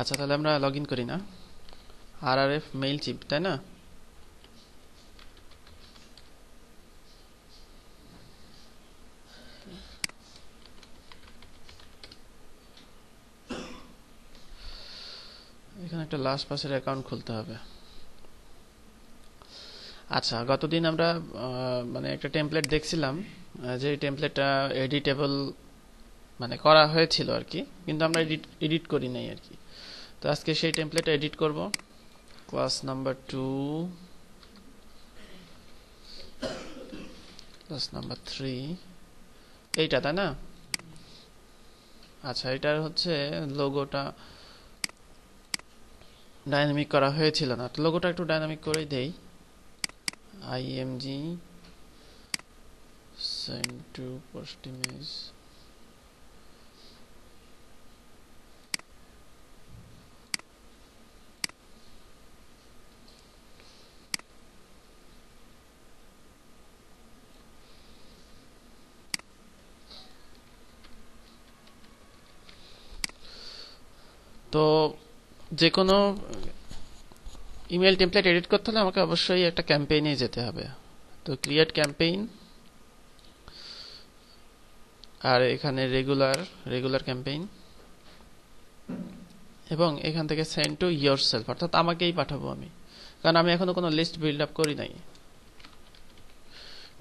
আচ্ছা তাহলে আমরা লগ ইন করি না আর আর এফ মেইল চিপ তাই না এখানে একটা লাস্ট পাসের অ্যাকাউন্ট খুলতে হবে আচ্ছা গতদিন আমরা মানে একটা টেমপ্লেট দেখছিলাম যে টেমপ্লেটটা এডিটেবল মানে করা হয়েছিল আর কি কিন্তু আমরা এডিট এডিট করি নাই আর কি তো আজকে সেই টেমপ্লেটটা এডিট করব class number two class number three এইটা তাই না আচ্ছা এটার হচ্ছে লোগোটা ডাইনামিক করা হয়েছিল না তো লোগোটা একটু ডাইনামিক করেই দেই IMG sent to post image তো যে কোনো ইমেল টেমপ্লেট এডিট করতে হলে আমাকে অবশ্যই একটা ক্যাম্পেইনে যেতে হবে তো ক্রিয়েট ক্যাম্পেইন আর এখানে রেগুলার রেগুলার ক্যাম্পেইন এবং এখান থেকে সেন্ড টু ইয়োর সেলফ অর্থাৎ আমাকেই পাঠাবো আমি কারণ আমি এখনো কোনো লিস্ট বিল্ড আপ করি নাই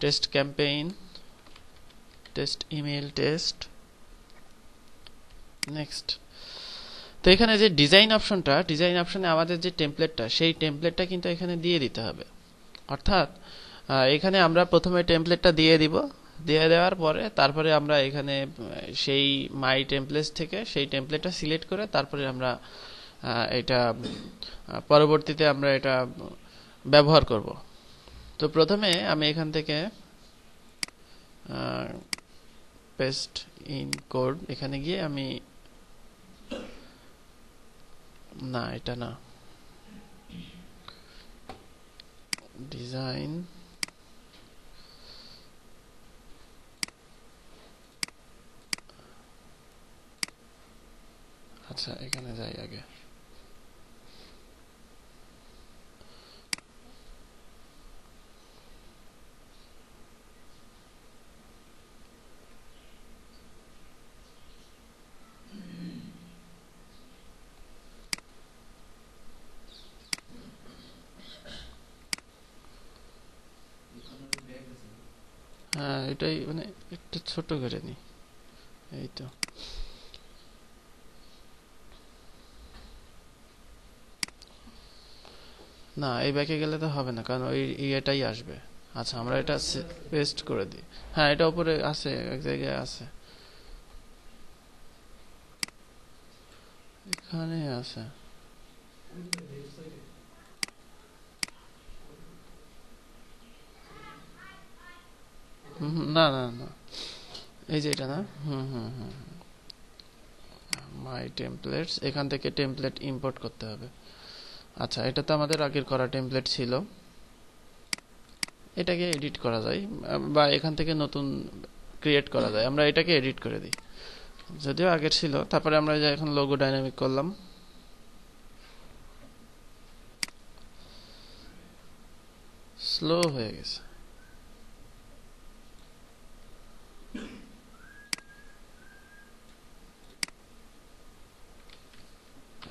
test campaign test email test next তো এখানে যে ডিজাইন অপশনটা ডিজাইন অপশনে আমাদের যে টেমপ্লেটটা সেই টেমপ্লেটটা কিন্তু এখানে দিয়ে দিতে হবে অর্থাৎ এখানে আমরা প্রথমে টেমপ্লেটটা দিয়ে দিব দিয়ে দেওয়ার পরে তারপরে আমরা এখানে সেই মাই টেমপ্লেস থেকে সেই টেমপ্লেটটা সিলেক্ট করে তারপরে আমরা এটা পরবর্তীতে আমরা এটা ব্যবহার করব তো প্রথমে আমি এখান থেকে পেস্ট ইন কোড এখানে গিয়ে আমি Nej, denne. Design. Hat Hatta egene derjage. হ্যাঁ এটাই মানে একটু ছোট করে নি এই তো না এই ব্যাকে গেলে তো হবে না কারণ ওই ইয়েটাই আসবে আচ্ছা আমরা এটা পেস্ট করে দিই হ্যাঁ এটা উপরে আছে এক জায়গায় আছে এখানে আছে না না না এই যে এটা না হুম হুম হুম মাই টেমপ্লেটস এখান থেকে টেমপ্লেট ইম্পোর্ট করতে হবে আচ্ছা এটা তো আমাদের আগের করা টেমপ্লেট ছিল এটাকে এডিট করা যায় বা এখান থেকে নতুন ক্রিয়েট করা যায় আমরা এটাকে এডিট করে দিই যদিও আগের ছিল তারপরে আমরা যে এখন লোগো ডাইনামিক করলাম স্লো হয়ে গেছে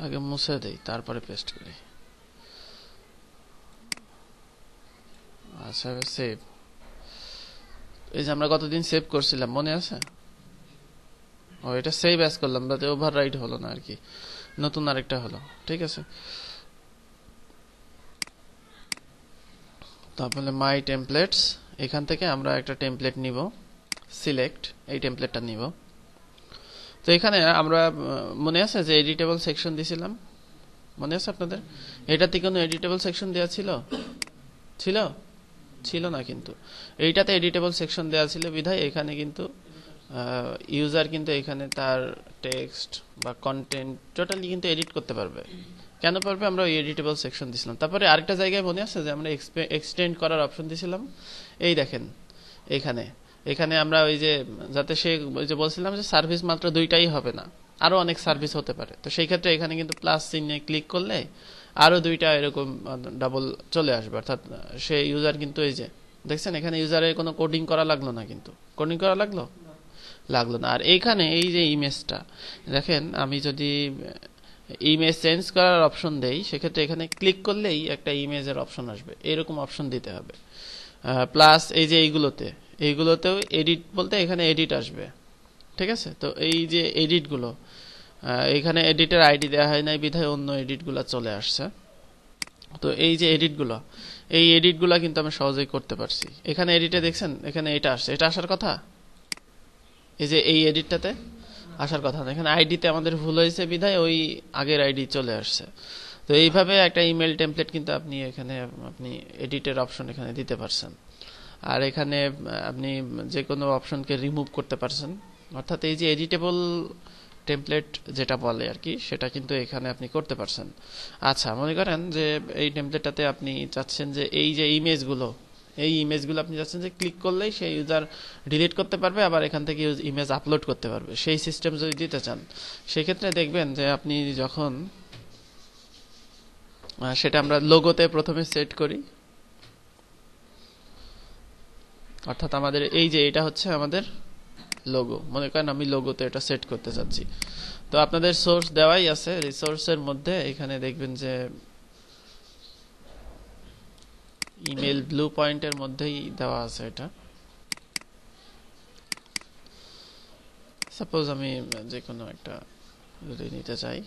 আগে মুছে দেই তারপরে পেস্ট করি আচ্ছা সেভ এই যে আমরা কতদিন সেভ করছিলাম মনে আছে ও এটা সেভ অ্যাস করলাম বাট ওভার রাইড হলো না আর কি নতুন আরেকটা হলো ঠিক আছে তাহলে মাই টেমপ্লেটস এখান থেকে আমরা একটা টেমপ্লেট নিব সিলেক্ট এই টেমপ্লেটটা নিব তো এখানে আমরা মনে আছে যে এডিটেবল সেকশন দিছিলাম মনে আছে আপনাদের এটাতে কোনো এডিটেবল সেকশন দেওয়া ছিল ছিল ছিল না কিন্তু এইটাতে এডিটেবল সেকশন দেওয়া ছিল বিধায় এখানে কিন্তু ইউজার কিন্তু এখানে তার টেক্সট বা কন্টেন্ট টোটালি কিন্তু এডিট করতে পারবে কেন পারবে আমরা ওই এডিটেবল সেকশন দিছিলাম তারপরে আরেকটা জায়গায় মনে আছে যে আমরা এক্সটেন্ড করার অপশন দিছিলাম এই দেখেন এখানে এখানে আমরা ওই যে যাতে সে ওই যে বলছিলাম যে সার্ভিস মাত্র দুইটাই হবে না আরও অনেক সার্ভিস হতে পারে তো সেই ক্ষেত্রে এখানে কিন্তু প্লাস চিহ্নে ক্লিক করলে আরও দুইটা এরকম ডাবল চলে আসবে অর্থাৎ সে ইউজার কিন্তু এই যে দেখছেন এখানে ইউজারের কোনো কোডিং করা লাগলো না কিন্তু কোডিং করা লাগলো লাগলো না আর এইখানে এই যে ইমেজটা দেখেন আমি যদি ইমেজ চেঞ্জ করার অপশন দেই সেক্ষেত্রে এখানে ক্লিক করলেই একটা ইমেজের অপশন আসবে এরকম অপশন দিতে হবে প্লাস এই যে এইগুলোতে এইগুলোতেও এডিট বলতে এখানে এডিট আসবে ঠিক আছে তো এই যে এডিটগুলো এখানে এডিটের আইডি দেওয়া হয় নাই বিধায় অন্য এডিটগুলো চলে আসছে তো এই যে এডিটগুলো এই এডিটগুলো কিন্তু আমি সহজেই করতে পারছি এখানে এডিটে দেখছেন এখানে এটা আসছে এটা আসার কথা এই যে এই এডিটটাতে আসার কথা না এখানে আইডিতে আমাদের ভুল হয়েছে বিধায় ওই আগের আইডি চলে আসছে তো এইভাবে একটা ইমেল টেমপ্লেট কিন্তু আপনি এখানে আপনি এডিটের অপশন এখানে দিতে পারছেন আর এখানে আপনি যে কোনো অপশনকে রিমুভ করতে পারছেন অর্থাৎ এই যে এডিটেবল টেমপ্লেট যেটা বলে আর কি সেটা কিন্তু এখানে আপনি করতে পারছেন আচ্ছা মনে করেন যে এই টেমপ্লেটটাতে আপনি চাচ্ছেন যে এই যে ইমেজগুলো এই ইমেজগুলো আপনি চাচ্ছেন যে ক্লিক করলেই সেই ইউজার ডিলিট করতে পারবে আবার এখান থেকে ইমেজ আপলোড করতে পারবে সেই সিস্টেম যদি দিতে চান সেক্ষেত্রে দেখবেন যে আপনি যখন সেটা আমরা লোগোতে প্রথমে সেট করি অর্থাৎ আমাদের এই যে এটা হচ্ছে আমাদের লোগো মনে করেন আমি লোগোতে এটা সেট করতে চাচ্ছি তো আপনাদের সোর্স দেওয়াই আছে রিসোর্সের মধ্যে এখানে দেখবেন যে ইমেল ব্লু পয়েন্টের মধ্যেই দেওয়া আছে এটা সাপোজ আমি যে কোনো একটা নিতে চাই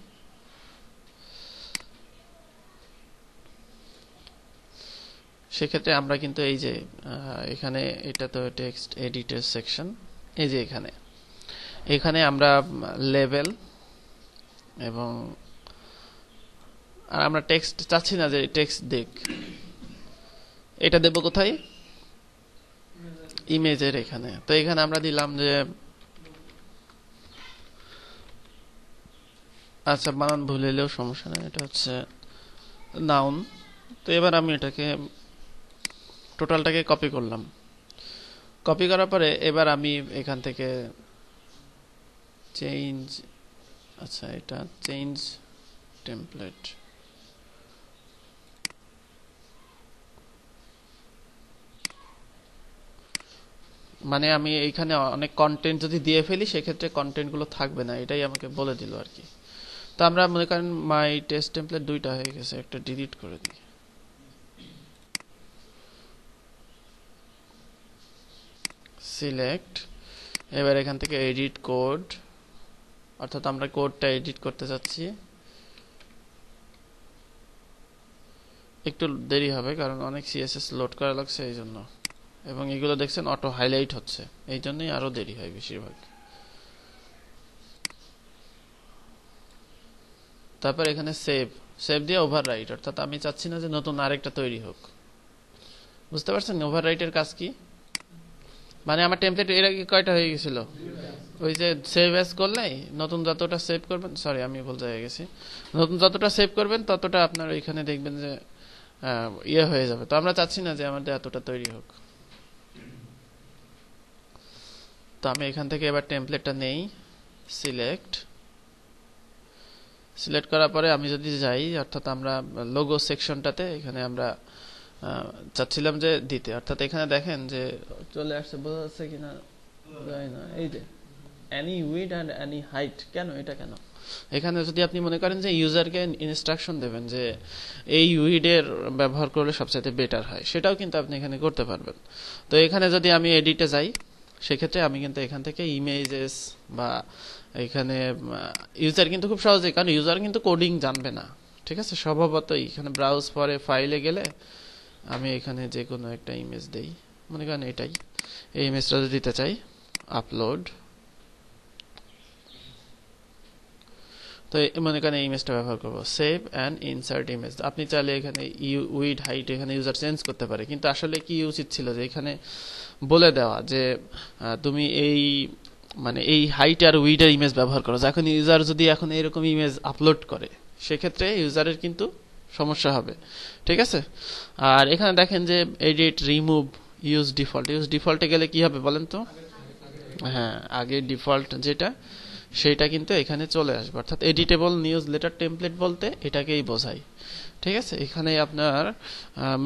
সেক্ষেত্রে আমরা কিন্তু এই যে এখানে এটা তো টেক্সট এডিটের সেকশন এই যে এখানে এখানে আমরা লেভেল এবং আর আমরা টেক্সট চাচ্ছি না যে টেক্সট দেখ এটা দেব কোথায় ইমেজের এখানে তো এখানে আমরা দিলাম যে আচ্ছা বানান এলেও সমস্যা নেই এটা হচ্ছে নাউন তো এবার আমি এটাকে টোটালটাকে কপি করলাম কপি করার পরে এবার আমি এখান থেকে চেঞ্জ আচ্ছা এটা চেঞ্জ টেমপ্লেট মানে আমি এইখানে অনেক কন্টেন্ট যদি দিয়ে ফেলি সেক্ষেত্রে কন্টেন্টগুলো থাকবে না এটাই আমাকে বলে দিল আর কি তো আমরা মনে করেন মাই টেস্ট টেমপ্লেট দুইটা হয়ে গেছে একটা ডিলিট করে দিই সিলেক্ট এবার এখান থেকে এডিট কোড অর্থাৎ আমরা কোডটা এডিট করতে চাচ্ছি একটু দেরি হবে কারণ অনেক সিএসএস লোড করা লাগছে এই জন্য এবং এগুলো দেখছেন অটো হাইলাইট হচ্ছে এই জন্যই আরও দেরি হয় বেশিরভাগ তারপর এখানে সেভ সেভ দিয়ে ওভার রাইট অর্থাৎ আমি চাচ্ছি না যে নতুন আরেকটা তৈরি হোক বুঝতে পারছেন ওভার রাইটের কাজ কি মানে আমার টেমপ্লেট এর আগে কয়টা হয়ে গেছিল ওই যে সেভ এস করলে নতুন যতটা সেভ করবেন সরি আমি ভুল জায়গায় গেছি নতুন যতটা সেভ করবেন ততটা আপনার ওইখানে দেখবেন যে ইয়ে হয়ে যাবে তো আমরা চাচ্ছি না যে আমাদের এতটা তৈরি হোক তো আমি এখান থেকে এবার টেমপ্লেটটা নেই সিলেক্ট সিলেক্ট করার পরে আমি যদি যাই অর্থাৎ আমরা লোগো সেকশনটাতে এখানে আমরা চাচ্ছিলাম যে দিতে অর্থাৎ এখানে দেখেন যে চলে আসছে বোঝা যাচ্ছে কিনা যায় না এই যে any width and any height কেন এটা কেন এখানে যদি আপনি মনে করেন যে ইউজারকে ইনস্ট্রাকশন দেবেন যে এই উইডের ব্যবহার করলে সবচাইতে বেটার হয় সেটাও কিন্তু আপনি এখানে করতে পারবেন তো এখানে যদি আমি এডিটে যাই সেক্ষেত্রে আমি কিন্তু এখান থেকে ইমেজেস বা এখানে ইউজার কিন্তু খুব সহজেই কারণ ইউজার কিন্তু কোডিং জানবে না ঠিক আছে স্বভাবতই এখানে ব্রাউজ পরে ফাইলে গেলে আমি এখানে যে কোনো একটা ইমেজ দেই মনে করেন এটাই এই ইমেজটা যদি দিতে চাই আপলোড তো মনে করেন এই ইমেজটা ব্যবহার করবো সেভ অ্যান্ড ইনসার্ট ইমেজ আপনি চাইলে এখানে ইউ উইড হাইট এখানে ইউজার চেঞ্জ করতে পারে কিন্তু আসলে কি উচিত ছিল যে এখানে বলে দেওয়া যে তুমি এই মানে এই হাইট আর উইডের ইমেজ ব্যবহার করো যখন ইউজার যদি এখন এরকম ইমেজ আপলোড করে সেক্ষেত্রে ইউজারের কিন্তু সমস্যা হবে ঠিক আছে আর এখানে দেখেন যে edit remove use default use ডিফল্টে গেলে কি হবে বলেন তো হ্যাঁ আগে ডিফল্ট যেটা সেটা কিন্তু এখানে চলে আসবে অর্থাৎ এডিটেবল নিউজ লেটার টেমপ্লেট বলতে এটাকেই বোঝায় ঠিক আছে এখানে আপনার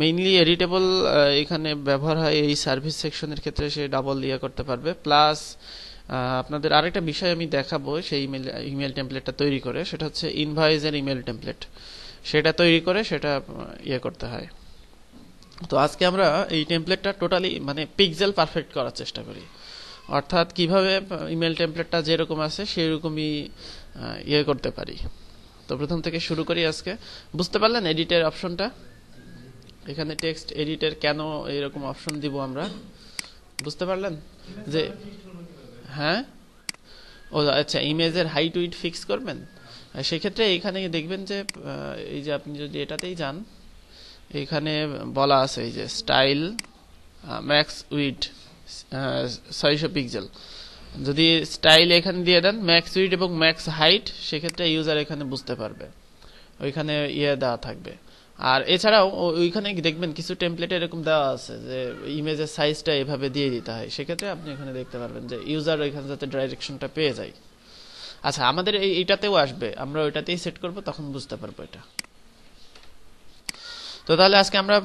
মেইনলি এডিটেবল এখানে ব্যবহার হয় এই সার্ভিস সেকশনের ক্ষেত্রে সে ডাবল ইয়া করতে পারবে প্লাস আপনাদের আরেকটা বিষয় আমি দেখাবো সেই ইমেল ইমেল টেমপ্লেটটা তৈরি করে সেটা হচ্ছে এর ইমেল টেমপ্লেট সেটা তৈরি করে সেটা ইয়ে করতে হয় তো আজকে আমরা এই টেমপ্লেটটা টোটালি মানে পিক্সেল পারফেক্ট করার চেষ্টা করি অর্থাৎ কিভাবে ইমেল টেমপ্লেটটা যেরকম আছে সেরকমই ইয়ে করতে পারি তো প্রথম থেকে শুরু করি আজকে বুঝতে পারলেন এডিটের অপশনটা এখানে টেক্সট এডিটের কেন এরকম অপশন দিব আমরা বুঝতে পারলেন যে হ্যাঁ ও আচ্ছা ইমেজের হাইট উইট ফিক্স করবেন সেক্ষেত্রে এইখানে দেখবেন যে এই যে আপনি যদি এটাতেই যান এখানে বলা আছে এই যে স্টাইল ম্যাক্স উইড ছয়শো পিক্সেল যদি স্টাইল এখানে দিয়ে দেন ম্যাক্স উইড এবং ম্যাক্স হাইট সেক্ষেত্রে ইউজার এখানে বুঝতে পারবে ওইখানে ইয়ে দেওয়া থাকবে আর এছাড়াও ওইখানে দেখবেন কিছু টেমপ্লেট এরকম দেওয়া আছে যে ইমেজের সাইজটা এভাবে দিয়ে দিতে হয় সেক্ষেত্রে আপনি এখানে দেখতে পারবেন যে ইউজার ওইখানে যাতে ডাইরেকশনটা পেয়ে যায় আচ্ছা আমাদের এই এইটাতেও আসবে আমরা ওইটাতেই সেট করব তখন বুঝতে পারবো এটা তো তাহলে আজকে আমরা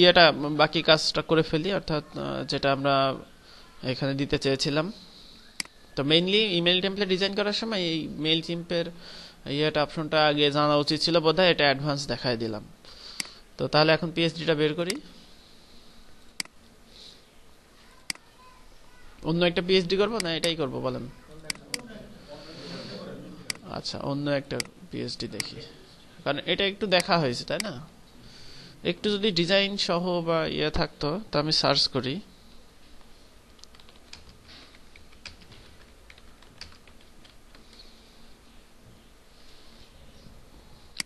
ইয়েটা বাকি কাজটা করে ফেলি অর্থাৎ যেটা আমরা এখানে দিতে চেয়েছিলাম তো মেইনলি ইমেল টেম্পলে ডিজাইন করার সময় এই মেইল চিম্পের ইয়েটা অপশনটা আগে জানা উচিত ছিল বোধহয় এটা অ্যাডভান্স দেখায় দিলাম তো তাহলে এখন পিএইচডিটা বের করি অন্য একটা পিএইচডি করবো না এটাই করবো বলেন আচ্ছা অন্য একটা পিএইচডি দেখি কারণ এটা একটু দেখা হয়েছে তাই না একটু যদি ডিজাইন সহ বা ইয়ে থাকতো তা আমি সার্চ করি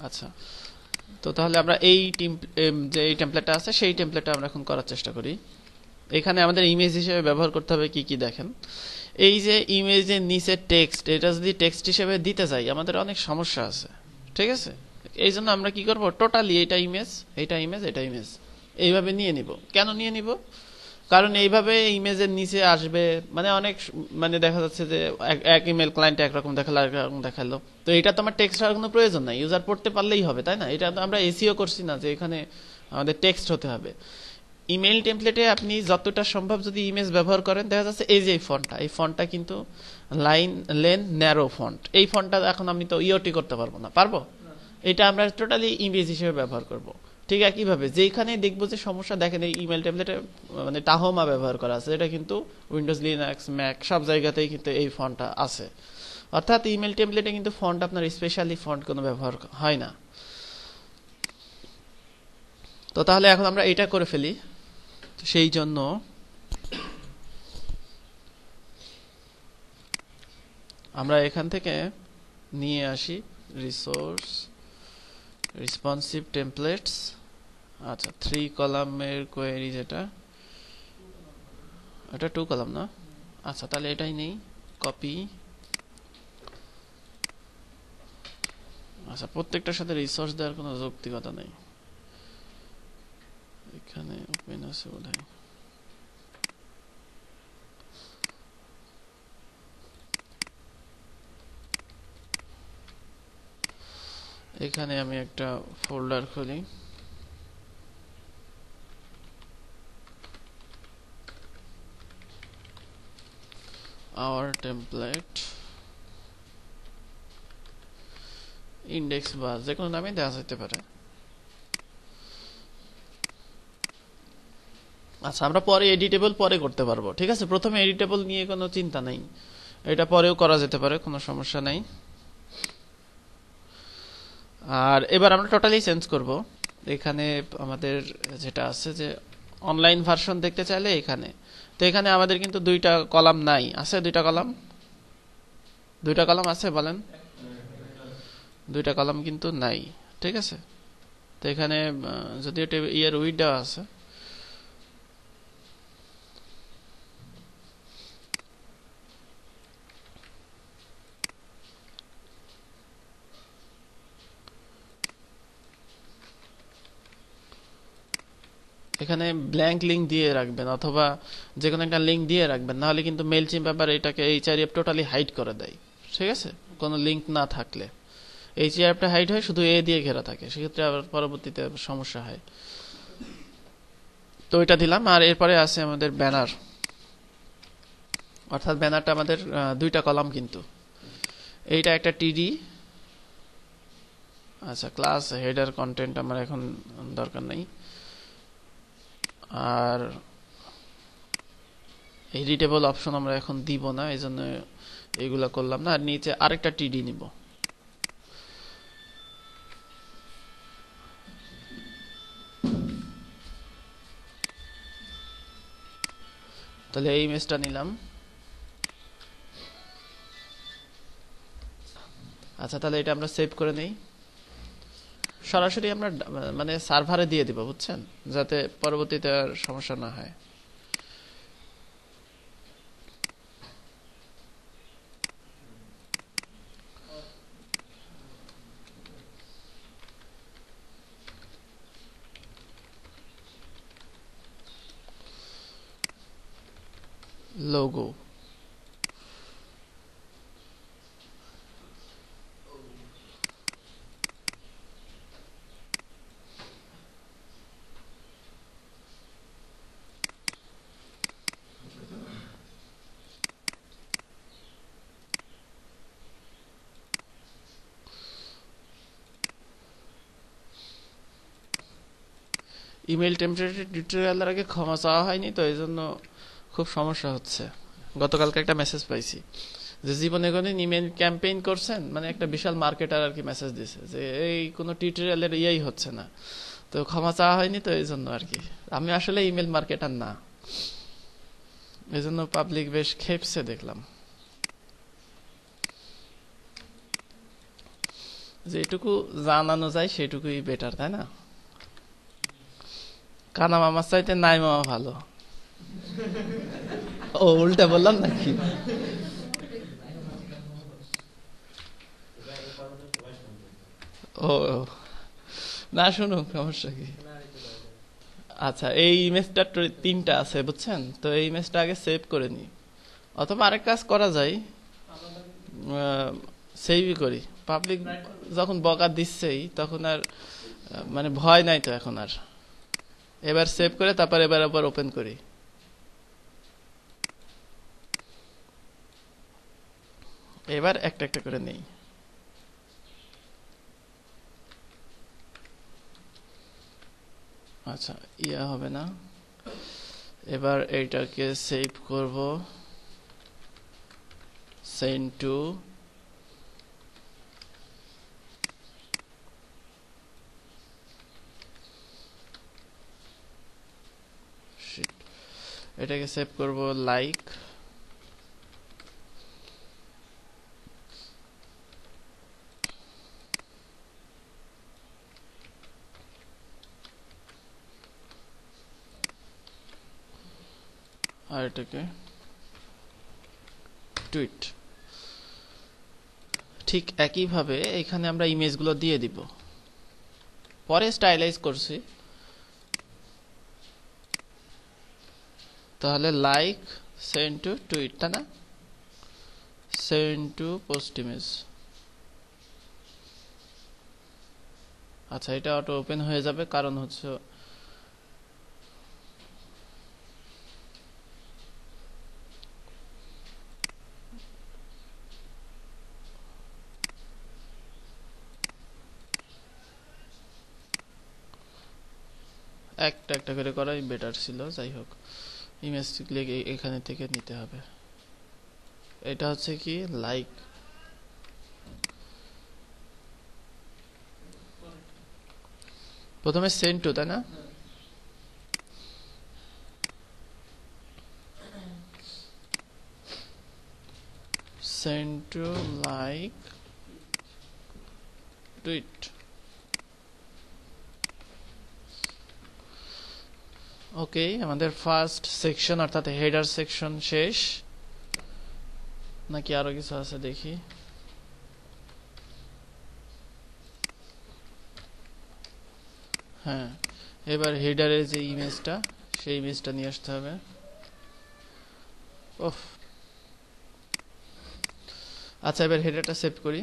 আচ্ছা তো তাহলে আমরা এই যে এই টেমপ্লেটটা আছে সেই টেমপ্লেটটা আমরা এখন করার চেষ্টা করি এখানে আমাদের ইমেজ হিসেবে ব্যবহার করতে হবে কি কি দেখেন এই যে ইমেজের নিচে টেক্সট এটা যদি টেক্সট হিসেবে দিতে চাই আমাদের অনেক সমস্যা আছে ঠিক আছে এই জন্য আমরা কি করব টোটালি এটা ইমেজ এটা ইমেজ এটা ইমেজ এইভাবে নিয়ে নিব কেন নিয়ে নিব কারণ এইভাবে ইমেজের নিচে আসবে মানে অনেক মানে দেখা যাচ্ছে যে এক ইমেল ক্লায়েন্ট একরকম দেখালো একরকম দেখালো তো এটা তো আমার টেক্সট হওয়ার কোনো প্রয়োজন নাই ইউজার পড়তে পারলেই হবে তাই না এটা তো আমরা এসিও করছি না যে এখানে আমাদের টেক্সট হতে হবে ইমেল টেমপ্লেটে আপনি যতটা সম্ভব যদি ইমেজ ব্যবহার করেন দেখা যাচ্ছে এই যে এই ফন্টটা এই ফন্টটা কিন্তু লাইন লেন ন্যারো ফন্ট এই ফন্টটা এখন আমি তো ইওটি e করতে পারবো না পারবো এটা আমরা টোটালি ইমেজ হিসেবে ব্যবহার করব ঠিক আছে কীভাবে যেখানে দেখবো যে সমস্যা দেখেন এই ইমেল টেবলেটে মানে টাহোমা ব্যবহার করা আছে এটা কিন্তু উইন্ডোজ লিনাক্স ম্যাক সব জায়গাতেই কিন্তু এই ফন্টটা আছে অর্থাৎ ইমেল টেমপ্লেটে কিন্তু ফন্ট আপনার স্পেশালি ফন্ট কোনো ব্যবহার হয় না তো তাহলে এখন আমরা এটা করে ফেলি সেই জন্য আমরা এখান থেকে নিয়ে আসি রিসোর্স রিসপন্সিভ টেমপ্লেটস আচ্ছা থ্রি কলামের কোয়েরি যেটা এটা টু কলাম না আচ্ছা তাহলে এটাই নেই কপি আচ্ছা প্রত্যেকটার সাথে রিসোর্স দেওয়ার কোনো যৌক্তিকতা নেই এখানে ওপেন আছে বোধ হয় এখানে আমি একটা ফোল্ডার খুলি আওয়ার template ইন্ডেক্স বা যে কোনো নামে দেওয়া যেতে পারে আচ্ছা আমরা পরে এডিটেবল পরে করতে পারবো ঠিক আছে প্রথমে এডিটেবল নিয়ে কোনো চিন্তা নাই এটা পরেও করা যেতে পারে কোনো সমস্যা নাই আর এবার আমরা টোটালি চেঞ্জ করব এখানে আমাদের যেটা আছে যে অনলাইন ভার্সন দেখতে চাইলে এখানে তো এখানে আমাদের কিন্তু দুইটা কলাম নাই আছে দুইটা কলাম দুইটা কলাম আছে বলেন দুইটা কলাম কিন্তু নাই ঠিক আছে তো এখানে যদিও ইয়ার উইডটা আছে এখানে ব্ল্যাঙ্ক লিঙ্ক দিয়ে রাখবেন অথবা যে কোনো একটা লিঙ্ক দিয়ে রাখবেন নাহলে কিন্তু মেলচিম ব্যাপার এটাকে এইচ আর টোটালি হাইট করে দেয় ঠিক আছে কোনো লিঙ্ক না থাকলে এইচ অ্যাপটা হাইট হয় শুধু এ দিয়ে ঘেরা থাকে সেক্ষেত্রে আবার পরবর্তীতে সমস্যা হয় তো এটা দিলাম আর এরপরে আছে আমাদের ব্যানার অর্থাৎ ব্যানারটা আমাদের দুইটা কলাম কিন্তু এইটা একটা টিডি আচ্ছা ক্লাস হেডার কন্টেন্ট আমার এখন দরকার নেই আর এডিটেবল অপশন আমরা এখন দিব না এই জন্য এগুলা করলাম না আর নিচে আরেকটা টিডি নিব তাহলে এই মেসটা নিলাম আচ্ছা তাহলে এটা আমরা সেভ করে নেই সরাসরি আমরা মানে সার্ভারে দিয়ে দিব বুঝছেন যাতে পরবর্তীতে আর সমস্যা না হয় logo ইমেল টেম্পলেটের টিউটোরিয়াল আগে ক্ষমা চাওয়া হয়নি তো এই জন্য খুব সমস্যা হচ্ছে গতকালকে একটা মেসেজ পাইছি যে জীবনে কোনো ইমেল ক্যাম্পেইন করছেন মানে একটা বিশাল মার্কেটার আর কি মেসেজ দিছে যে এই কোনো টিউটোরিয়ালের ইয়েই হচ্ছে না তো ক্ষমা চাওয়া হয়নি তো এই জন্য আর কি আমি আসলে ইমেল মার্কেটার না এই জন্য পাবলিক বেশ খেপছে দেখলাম যেটুকু জানানো যায় সেটুকুই বেটার তাই না কানা মামার চাইতে নাই মামা ভালো ও উল্টা বললাম নাকি ও না শুনুক সমস্যা কি আচ্ছা এই ইমেজটা তিনটা আছে বুঝছেন তো এই ইমেজটা আগে সেভ করে নিই অথবা আরেক কাজ করা যায় সেভই করি পাবলিক যখন বকা দিচ্ছেই তখন আর মানে ভয় নাই তো এখন আর এবার সেভ করে তারপর এবার আবার ওপেন করি এবার একটা একটা করে নেই আচ্ছা ইয়া হবে না এবার এইটাকে সেভ করব সেন্ড টু এটাকে সেভ করব লাইক আর এটাকে টুইট ঠিক একইভাবে এখানে আমরা ইমেজগুলো দিয়ে দিব পরে স্টাইলাইজ করছি তাহলে লাইক সেন্ড টু টুইট তাই না সেন্ড টু পোস্ট ইমেজ আচ্ছা এটা অটো ওপেন হয়ে যাবে কারণ হচ্ছে একটা একটা করে করাই বেটার ছিল যাই হোক ইমেজ ক্লিক এখানে থেকে নিতে হবে এটা হচ্ছে কি লাইক প্রথমে সেন্ড টু তাই না send to like tweet okay আমাদের ফার্স্ট সেকশন অর্থাৎ হেডার সেকশন শেষ নাকি আরো কিছু আছে দেখি হ্যাঁ এবার হেডারের যে ইমেজটা সেই ইমেজটা নিয়ে আসতে হবে ওফ আচ্ছা এবার হেডারটা সেভ করি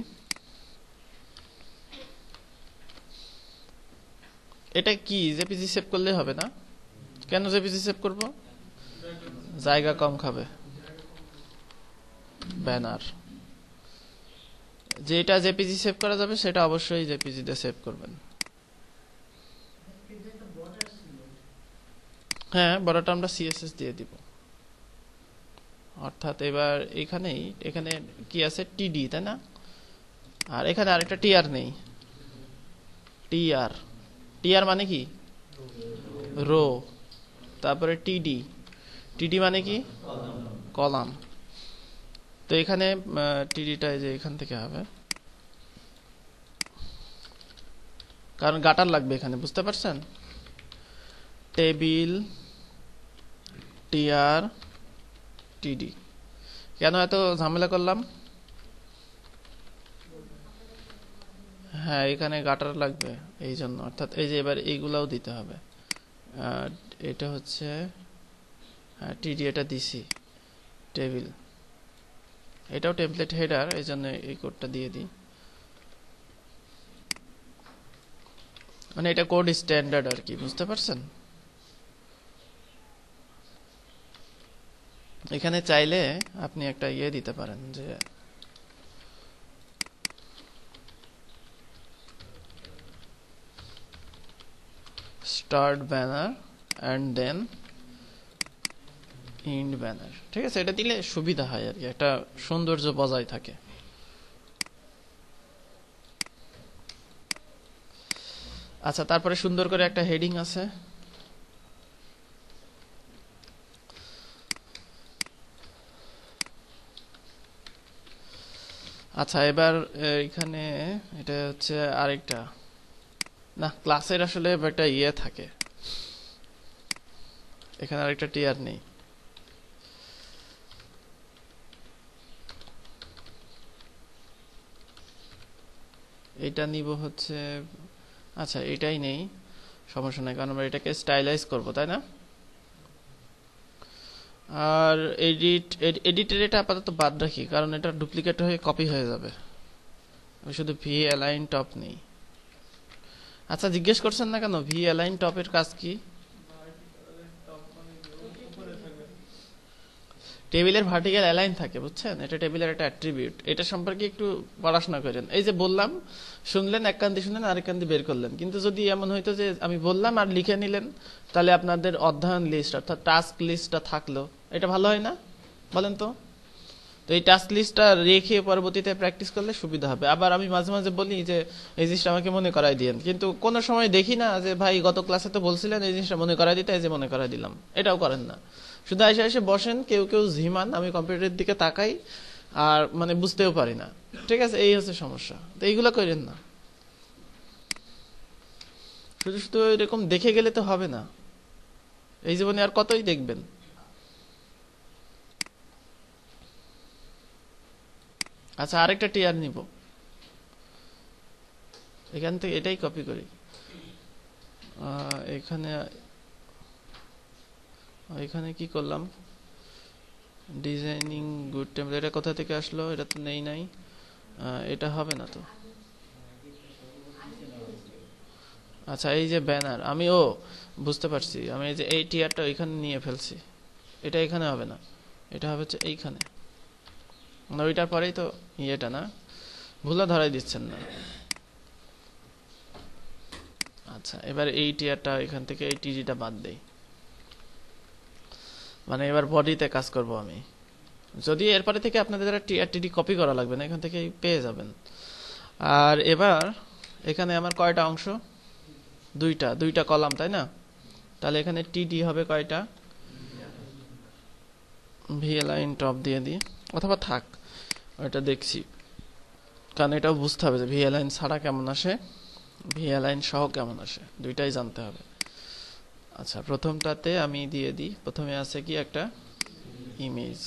এটা কি জেপিজি সেভ করলে হবে না কেন জেপিজি সেভ করবো জায়গা কম খাবে ব্যানার যেটা জেপিজি সেভ করা যাবে সেটা অবশ্যই জেপিজি তে সেভ করবেন হ্যাঁ বড়টা আমরা সিএসএস দিয়ে দিব অর্থাৎ এবার এখানেই এখানে কি আছে টিডি তাই না আর এখানে আরেকটা টিআর নেই টিআর টিআর মানে কি রো তারপরে টিডি টিডি মানে কি কলাম তো এখানে টিডিটা যে এখান থেকে হবে কারণ গাটার লাগবে এখানে বুঝতে পারছেন টেবিল টিআর টিডি কেন এত ঝামেলা করলাম হ্যাঁ এখানে গাটার লাগবে এই জন্য অর্থাৎ এই যে এবার এইগুলাও দিতে হবে এটা হচ্ছে টিডি এটা দিছি টেবিল এটাও টেমপ্লেট হেডার এই জন্য এই কোডটা দিয়ে দিই মানে এটা কোড স্ট্যান্ডার্ড আর কি বুঝতে পারছেন এখানে চাইলে আপনি একটা ইয়ে দিতে পারেন যে start banner and then end banner ঠিক আছে এটা দিলে সুবিধা হয় আর কি একটা সৌন্দর্য বজায় থাকে আচ্ছা তারপরে সুন্দর করে একটা হেডিং আছে আচ্ছা এবার এখানে এটা হচ্ছে আরেকটা না ক্লাসের আসলে একটা ইয়ে থাকে এখানে আরেকটা টিয়ার নেই এটা নিব হচ্ছে আচ্ছা এটাই নেই সমস্যা নেই কারণ আমরা এটাকে স্টাইলাইজ করব তাই না আর এডিট এডিটের এটা আপাতত বাদ রাখি কারণ এটা ডুপ্লিকেট হয়ে কপি হয়ে যাবে আমি শুধু ভি অ্যালাইন টপ নেই আচ্ছা জিজ্ঞেস করছেন না কেন ভি অ্যালাইন টপের কাজ কি টেবিলের ভার্টিক্যাল অ্যালাইন থাকে বুঝছেন এটা টেবিলের একটা অ্যাট্রিবিউট এটা সম্পর্কে একটু পড়াশোনা করেন এই যে বললাম শুনলেন এক কান্দি শুনলেন আরেক কান্দি বের করলেন কিন্তু যদি এমন হইতো যে আমি বললাম আর লিখে নিলেন তাহলে আপনাদের অধ্যয়ন লিস্ট অর্থাৎ টাস্ক লিস্টটা থাকলো এটা ভালো হয় না বলেন তো তো এই টাস্ক লিস্টটা রেখে পরবর্তীতে প্র্যাকটিস করলে সুবিধা হবে আবার আমি মাঝে মাঝে বলি যে এই জিনিসটা আমাকে মনে করাই দিয়েন কিন্তু কোনো সময় দেখি না যে ভাই গত ক্লাসে তো বলছিলেন এই জিনিসটা মনে করাই দিতে এই যে মনে করাই দিলাম এটাও করেন না শুধু এসে এসে বসেন কেউ কেউ ঝিমান আমি কম্পিউটারের দিকে তাকাই আর মানে বুঝতেও পারি না ঠিক আছে এই হচ্ছে সমস্যা তো এইগুলো করেন না শুধু শুধু এরকম দেখে গেলে তো হবে না এই জীবনে আর কতই দেখবেন আচ্ছা আরেকটা টিয়ার নিব এখান থেকে এটাই কপি করি এখানে এখানে কি করলাম ডিজাইনিং গুড টেম্পলেট এটা কোথা থেকে আসলো এটা তো নেই নাই এটা হবে না তো আচ্ছা এই যে ব্যানার আমি ও বুঝতে পারছি আমি এই যে এই টিয়ারটা ওইখানে নিয়ে ফেলছি এটা এখানে হবে না এটা হবে হচ্ছে এইখানে না ওইটার পরেই তো ইয়েটা না ভুলে ধরাই দিচ্ছেন না আচ্ছা এবার এই টিয়ারটা এখান থেকে এই টিজিটা বাদ দেয় মানে এবার বডিতে কাজ করব আমি যদি এরপরে থেকে আপনাদের যারা টিআরটিডি কপি করা লাগবে না এখান থেকে পেয়ে যাবেন আর এবার এখানে আমার কয়টা অংশ দুইটা দুইটা কলাম তাই না তাহলে এখানে টিডি হবে কয়টা ভিএলআইন টপ দিয়ে দিই অথবা থাক ওইটা দেখছি কারণ এটাও বুঝতে হবে যে লাইন ছাড়া কেমন আসে ভিএলআইন সহ কেমন আসে দুইটাই জানতে হবে আচ্ছা প্রথমটাতে আমি দিয়ে দিই প্রথমে আছে কি একটা ইমেজ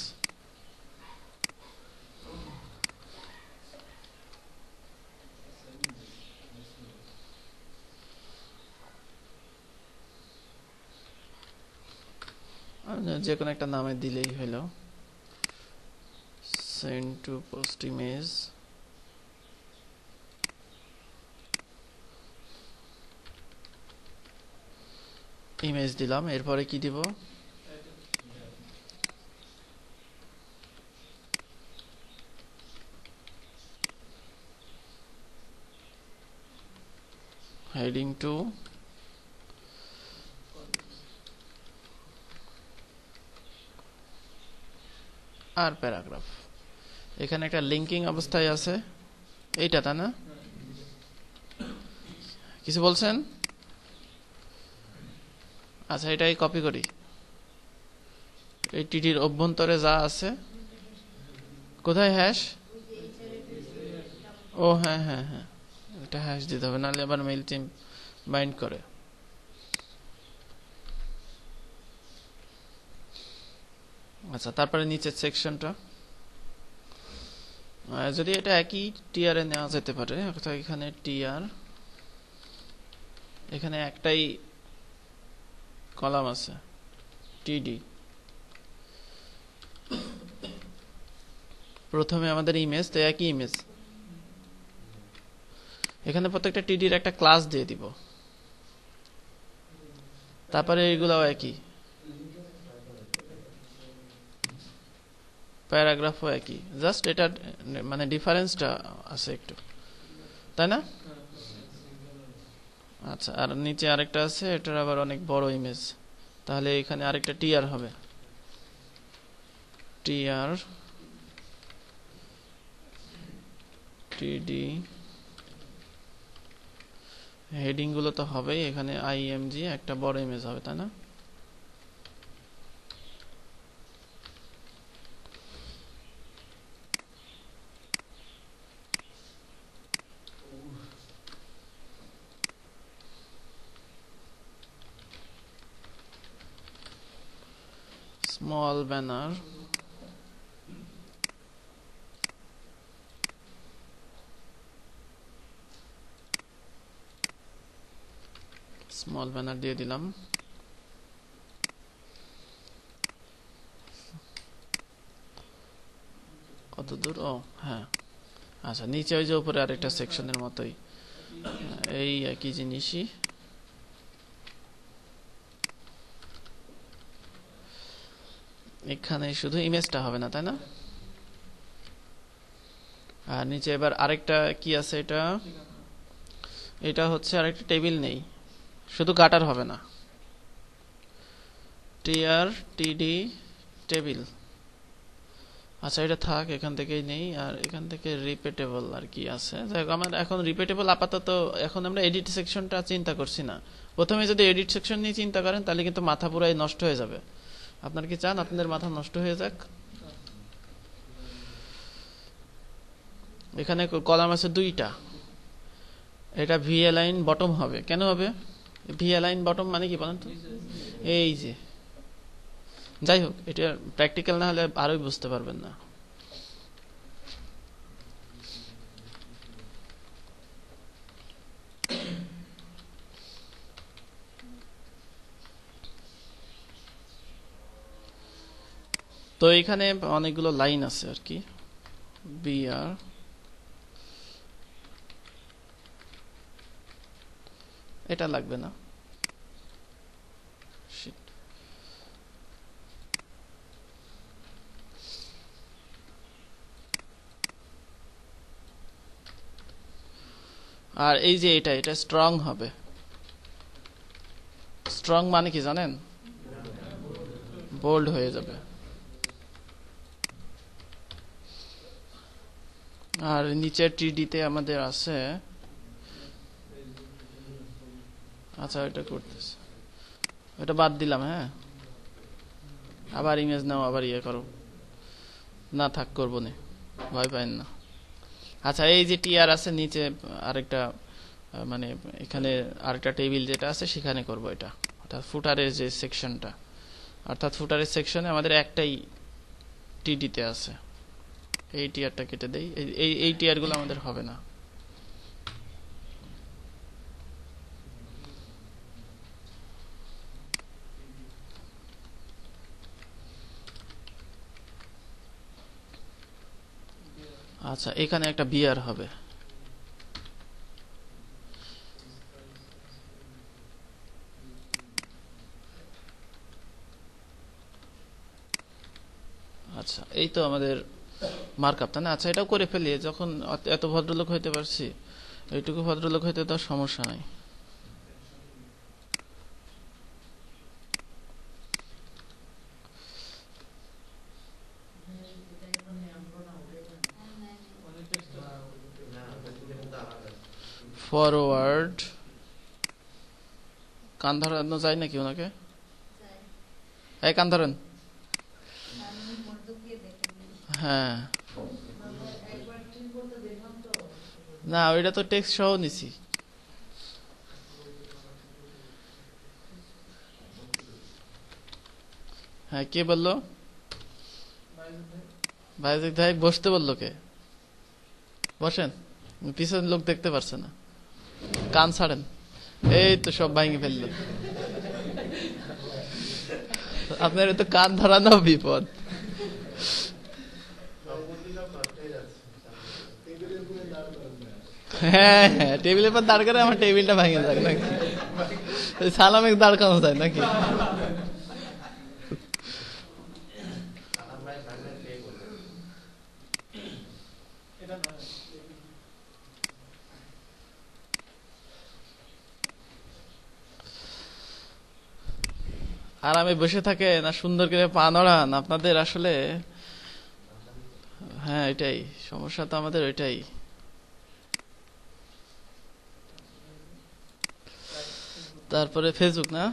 যে কোনো একটা নামে দিলেই হলো sent to post image image দিলাম এরপরে কি দিব হেডিং টু আর প্যারাগ্রাফ এখানে একটা লিঙ্কিং অবস্থায় আছে এইটা তা না কিছু বলছেন আচ্ছা এটাই কপি করি এই টিটির অভ্যন্তরে যা আছে কোথায় হ্যাশ ও হ্যাঁ হ্যাঁ হ্যাঁ এটা হ্যাস দিতে হবে নাহলে আবার মেইল টিম বাইন্ড করে আচ্ছা তারপরে নিচের সেকশনটা যদি এটা একই টিআরে নেওয়া যেতে পারে অর্থাৎ এখানে টিআর এখানে একটাই কলাম আছে টিডি প্রথমে আমাদের ইমেজ তো একই ইমেজ এখানে প্রত্যেকটা টিডির একটা ক্লাস দিয়ে দিব তারপরে এইগুলাও একই প্যারাগ্রাফও একই জাস্ট এটা মানে ডিফারেন্সটা আছে একটু তাই না আচ্ছা আর নিচে আরেকটা আছে এটার আবার অনেক বড় ইমেজ তাহলে এখানে আরেকটা টিআর হবে টিআর টিডি হেডিংগুলো তো হবেই এখানে আইএমজি একটা বড় ইমেজ হবে তাই না small banner স্মল ব্যানার দিয়ে দিলাম কত দূর ও হ্যাঁ আচ্ছা নিচে ওই যে উপরে আরেকটা সেকশনের মতোই এই একই জিনিসই এখানে শুধু ইমেজটা হবে না তাই না আর নিচে এবার আরেকটা কি আছে এটা এটা হচ্ছে আরেকটা টেবিল নেই শুধু গাটার হবে না টিআর টিডি টেবিল আচ্ছা এটা থাক এখান থেকেই নেই আর এখান থেকে রিপেটেবল আর কি আছে আমার এখন রিপেটেবল আপাতত এখন আমরা এডিট সেকশনটা চিন্তা করছি না প্রথমে যদি এডিট সেকশন নিয়ে চিন্তা করেন তাহলে কিন্তু মাথা পুরাই নষ্ট হয়ে যাবে আপনার কি চান আপনাদের মাথা নষ্ট হয়ে যাক এখানে কলাম আছে দুইটা এটা ভি লাইন বটম হবে কেন হবে ভি লাইন বটম মানে কি বলেন তো এই যে যাই হোক এটা প্র্যাকটিক্যাল না হলে আরোই বুঝতে পারবেন না তো এখানে অনেকগুলো লাইন আছে আর কি বিআর এটা লাগবে না আর এই যে এটা এটা স্ট্রং হবে স্ট্রং মানে কি জানেন বোল্ড হয়ে যাবে আর নিচের টিডিতে আমাদের আছে আচ্ছা ওইটা করতেছে এটা বাদ দিলাম হ্যাঁ আবার ইমেজ নাও আবার ইয়ে করো না থাক করবো না ভয় পাইন না আচ্ছা এই যে টিআর আছে নিচে আরেকটা মানে এখানে আরেকটা টেবিল যেটা আছে সেখানে করবো এটা অর্থাৎ ফুটারের যে সেকশনটা অর্থাৎ ফুটারের সেকশনে আমাদের একটাই টিডিতে আছে এই টিয়ারটা কেটে দেই এই এই টিয়ারগুলো আমাদের হবে না আচ্ছা এখানে একটা বিয়ার হবে আচ্ছা এই তো আমাদের মার্কআপ তা না আচ্ছা এটাও করে ফেলি যখন এত ভদ্রলোক হইতে পারছি এইটুকু ভদ্রলোক হইতে তো সমস্যা নাই ফরওয়ার্ড কান ধরানো যায় নাকি ওনাকে এই কান ধরেন হ্যাঁ না ওইটা তো টেক্সট সহ নিছি হ্যাঁ কে বললো ভাইজেক ভাই বসতে বললো কে বসেন পিছনের লোক দেখতে পারছে না কান ছাড়েন এই তো সব ভাঙে ফেললো আপনার তো কান ধরানো বিপদ হ্যাঁ হ্যাঁ টেবিলের পর দাঁড় করে আমার টেবিলটা ভাঙে যাক নাকি সালামে দাঁড় করানো যায় নাকি আরামে বসে থাকে না সুন্দর করে পা নড়ান আপনাদের আসলে হ্যাঁ এটাই সমস্যা তো আমাদের ওইটাই তারপরে ফেসবুক না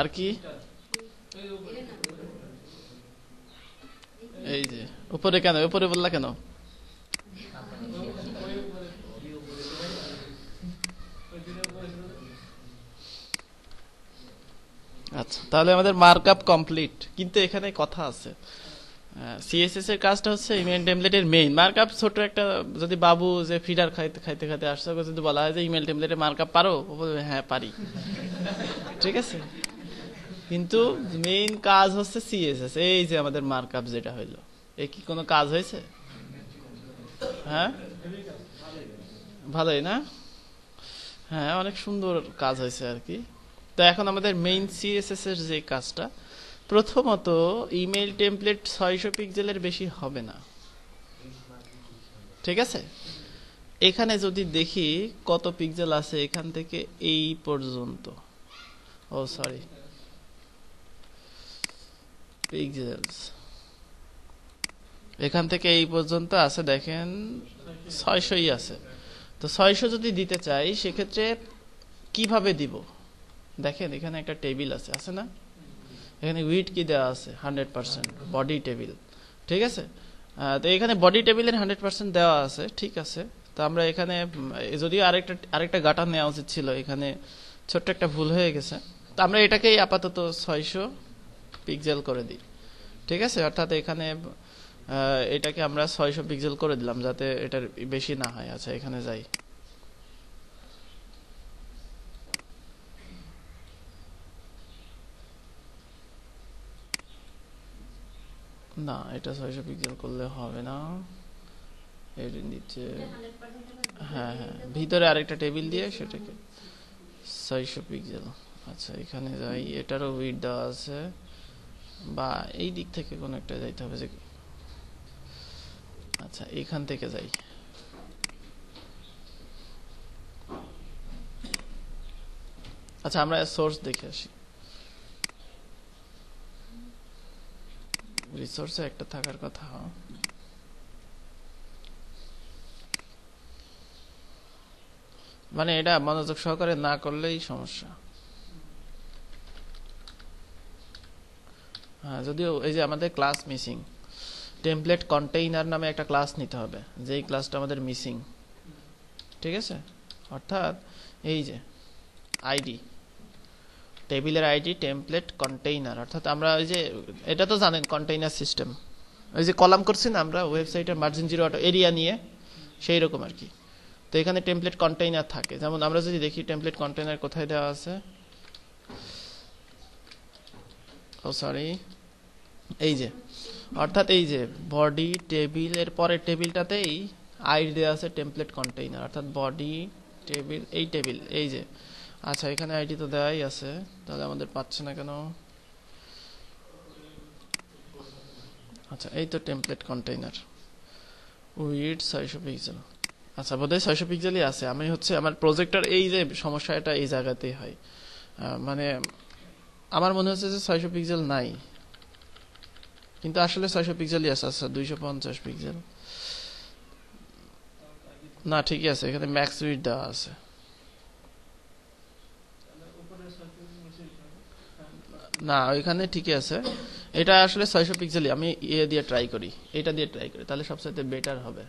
আর কি এই যে উপরে কেন উপরে বললা কেন আচ্ছা তাহলে আমাদের মার্কআপ কমপ্লিট কিন্তু এখানে কথা আছে সিএসএস এর কাজটা হচ্ছে ইমেল টেমপ্লেটের মেইন মার্কআপ ছোট একটা যদি বাবু যে ফিডার খাইতে খাইতে খাইতে আসছে যদি বলা হয় যে ইমেল টেমপ্লেটের মার্কআপ পারো হ্যাঁ পারি ঠিক আছে কিন্তু মেইন কাজ হচ্ছে সিএসএস এই যে আমাদের মার্কআপ যেটা হইলো এ কি কোনো কাজ হয়েছে হ্যাঁ ভালোই না হ্যাঁ অনেক সুন্দর কাজ হয়েছে আর কি তো এখন আমাদের মেইন সিএসএস এর যে কাজটা প্রথমত ইমেল টেমপ্লেট ছয়শো পিক্সেলের বেশি হবে না ঠিক আছে এখানে যদি দেখি কত পিক্সেল আছে এখান থেকে এই পর্যন্ত ও সরি পিক্সেলস এখান থেকে এই পর্যন্ত আছে দেখেন ছয়শই আছে তো ছয়শো যদি দিতে চাই সেক্ষেত্রে কিভাবে দিব দেখেন এখানে একটা টেবিল আছে আছে না এখানে উইট কি দেওয়া আছে হান্ড্রেড পার্সেন্ট বডি টেবিল ঠিক আছে তো এখানে বডি টেবিলের হান্ড্রেড পার্সেন্ট দেওয়া আছে ঠিক আছে তো আমরা এখানে যদিও আরেকটা আরেকটা গাটা নেওয়া উচিত ছিল এখানে ছোট্ট একটা ভুল হয়ে গেছে তো আমরা এটাকেই আপাতত ছয়শো পিক্সেল করে দিই ঠিক আছে অর্থাৎ এখানে এটাকে আমরা ছয়শো পিক্সেল করে দিলাম যাতে এটার বেশি না হয় আচ্ছা এখানে যাই না এটা ছয়শো পিক্সেল করলে হবে না এর নিচে হ্যাঁ হ্যাঁ ভিতরে আরেকটা টেবিল দিয়ে সেটাকে ছয়শো পিক্সেল আচ্ছা এখানে যাই এটারও উইড দেওয়া আছে বা এই দিক থেকে কোনো একটা যাইতে হবে যে আচ্ছা এখান থেকে যাই আচ্ছা আমরা সোর্স দেখে আসি রিসোর্সে একটা থাকার কথা মানে এটা মনোযোগ সহকারে না করলেই সমস্যা হ্যাঁ যদিও এই যে আমাদের ক্লাস মিসিং টেমপ্লেট কন্টেইনার নামে একটা ক্লাস নিতে হবে যেই ক্লাসটা আমাদের মিসিং ঠিক আছে অর্থাৎ এই যে আইডি টেবিলের আইডি টেমপ্লেট কন্টেইনার অর্থাৎ আমরা ওই যে এটা তো জানেন কন্টেইনার সিস্টেম ওই যে কলাম করছি না আমরা ওয়েবসাইটের মার্জিন জিরো অটো এরিয়া নিয়ে সেই রকম আর কি তো এখানে টেমপ্লেট কন্টেইনার থাকে যেমন আমরা যদি দেখি টেমপ্লেট কন্টেইনার কোথায় দেওয়া আছে ও oh, সরি এই যে অর্থাৎ এই যে বডি টেবিল এর পরের টেবিলটাতেই আইডি দেওয়া আছে টেমপ্লেট কন্টেইনার অর্থাৎ বডি টেবিল এই টেবিল এই যে আচ্ছা এখানে আইডি তো দেওয়াই আছে তাহলে আমাদের পাচ্ছে না কেন আচ্ছা এই তো টেমপ্লেট কন্টেইনার উইড ছয়শো পিক্সেল আচ্ছা বোধহয় ছয়শো পিক্সেলই আছে আমি হচ্ছে আমার প্রজেক্টার এই যে সমস্যা এটা এই জায়গাতেই হয় মানে আমার মনে হচ্ছে যে ছয়শো পিক্সেল নাই কিন্তু আসলে ছয়শো পিক্সেলই আছে আচ্ছা দুইশো পঞ্চাশ পিক্সেল না ঠিকই আছে এখানে ম্যাক্স উইড দেওয়া আছে না ওইখানে ঠিকই আছে এটা আসলে ছয়শো পিক্সেলই আমি ইয়ে দিয়ে ট্রাই করি এটা দিয়ে ট্রাই করি তাহলে সবচাইতে বেটার হবে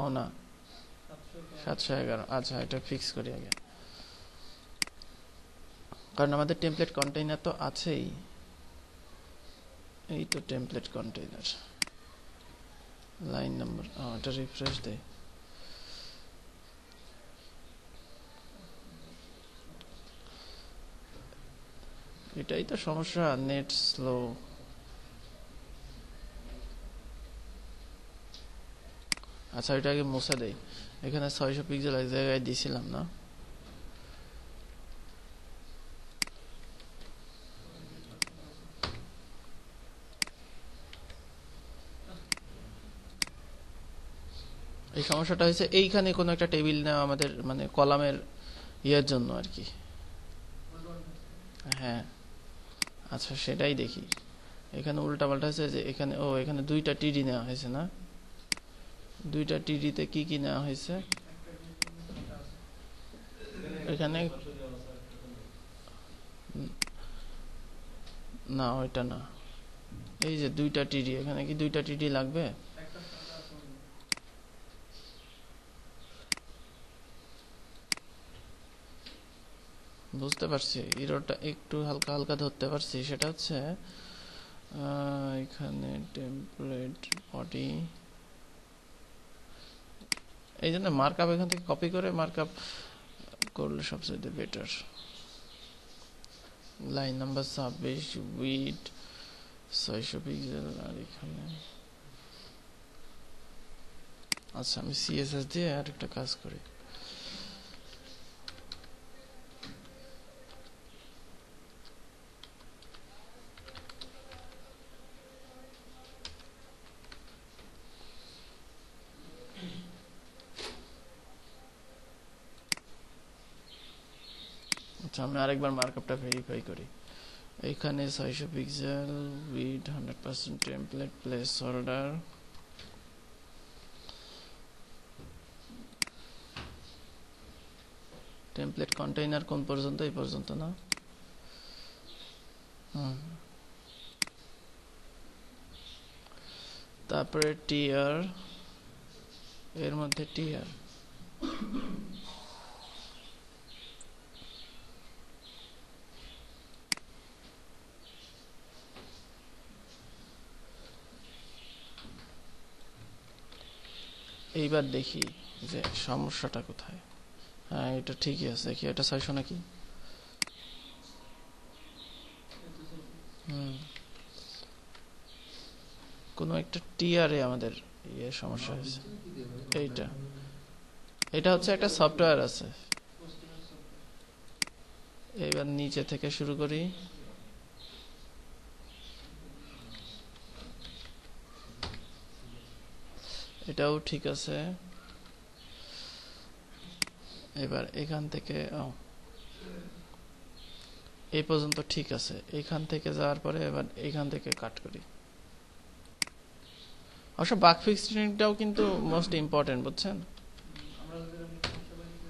ও না সাতশো এগারো আচ্ছা এটা ফিক্স করি আগে কারণ আমাদের টেমপ্লেট কন্টেইনার তো আছেই এই তো টেমপ্লেট কন্টেইনার লাইন নাম্বার এটা রিফ্রেশ দেয় এটাই তো সমস্যা নেট স্লো আচ্ছা আগে মুছে দেয় এখানে ছয়শো পিক্সেল এক জায়গায় দিয়েছিলাম না এই সমস্যাটা হয়েছে এইখানে কোনো একটা টেবিল নেওয়া আমাদের মানে কলামের ইয়ের জন্য আর কি হ্যাঁ আচ্ছা সেটাই দেখি এখানে উল্টা পাল্টা হয়েছে যে এখানে ও এখানে দুইটা টিডি নেওয়া হয়েছে না দুইটা টিডিতে কি কি নেওয়া হয়েছে এখানে না ওইটা না এই যে দুইটা টিডি এখানে কি দুইটা টিডি লাগবে বুঝতে পারছি ইরোটা একটু হালকা হালকা ধরতে পারছি সেটা হচ্ছে এখানে টেমপ্লেট বডি এই জন্য মার্ক আপ এখান থেকে কপি করে মার্ক আপ করলে সবচেয়ে বেটার লাইন নাম্বার ছাব্বিশ উইড ছয়শো পিক্সেল আর এখানে আচ্ছা আমি সিএসএস দিয়ে আর একটা কাজ করি সামনে আরেকবার মার্কআপটা ভেরিফাই করি এখানে ছয়শো pixel width hundred percent template placeholder template container কোন পর্যন্ত এই পর্যন্ত না তারপরে টিয়ার এর মধ্যে টিয়ার এইবার দেখি যে সমস্যাটা কোথায় হ্যাঁ এটা ঠিকই আছে কি এটা চাইছো নাকি কোনো একটা টিয়ারে আমাদের ইয়ে সমস্যা হয়েছে এইটা এটা হচ্ছে একটা সফটওয়্যার আছে এবার নিচে থেকে শুরু করি এটাও ঠিক আছে এবার এখান থেকে এই পর্যন্ত ঠিক আছে এখান থেকে যাওয়ার পরে এবার এখান থেকে কাট করি অবশ্য বাক ফিক্সিংটাও কিন্তু মোস্ট ইম্পর্টেন্ট বুঝছেন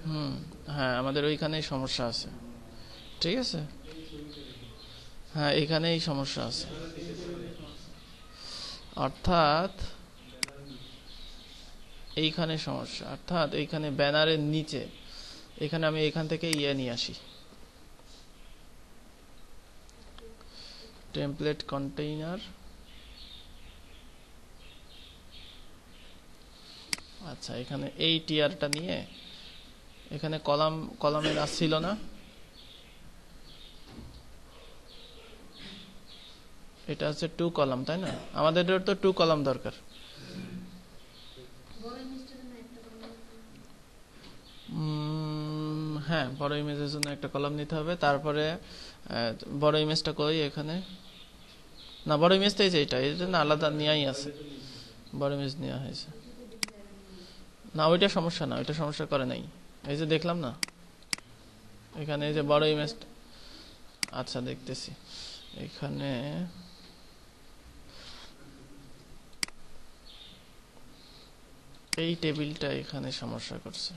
হুম হ্যাঁ আমাদের ওইখানেই সমস্যা আছে ঠিক আছে হ্যাঁ এখানেই সমস্যা আছে অর্থাৎ এইখানে সমস্যা অর্থাৎ এইখানে ব্যানারের নিচে এখানে আমি এখান থেকে ইয়ে নিয়ে আসি টেমপ্লেট কন্টেইনার আচ্ছা এখানে এই টিয়ারটা নিয়ে এখানে কলাম কলামের আসছিল না এটা হচ্ছে টু কলাম তাই না আমাদের তো টু কলাম দরকার হ্যাঁ বড় ইমেজের জন্য একটা কলাম নিতে হবে তারপরে বড় ইমেজটা কই এখানে না বড় ইমেজটা এই যে এটা এর জন্য আলাদা নেওয়াই আছে বড় ইমেজ নেওয়া হয়েছে না ওইটা সমস্যা না ওইটা সমস্যা করে নাই এই যে দেখলাম না এখানে এই যে বড় ইমেজ আচ্ছা দেখতেছি এখানে এই টেবিলটা এখানে সমস্যা করছে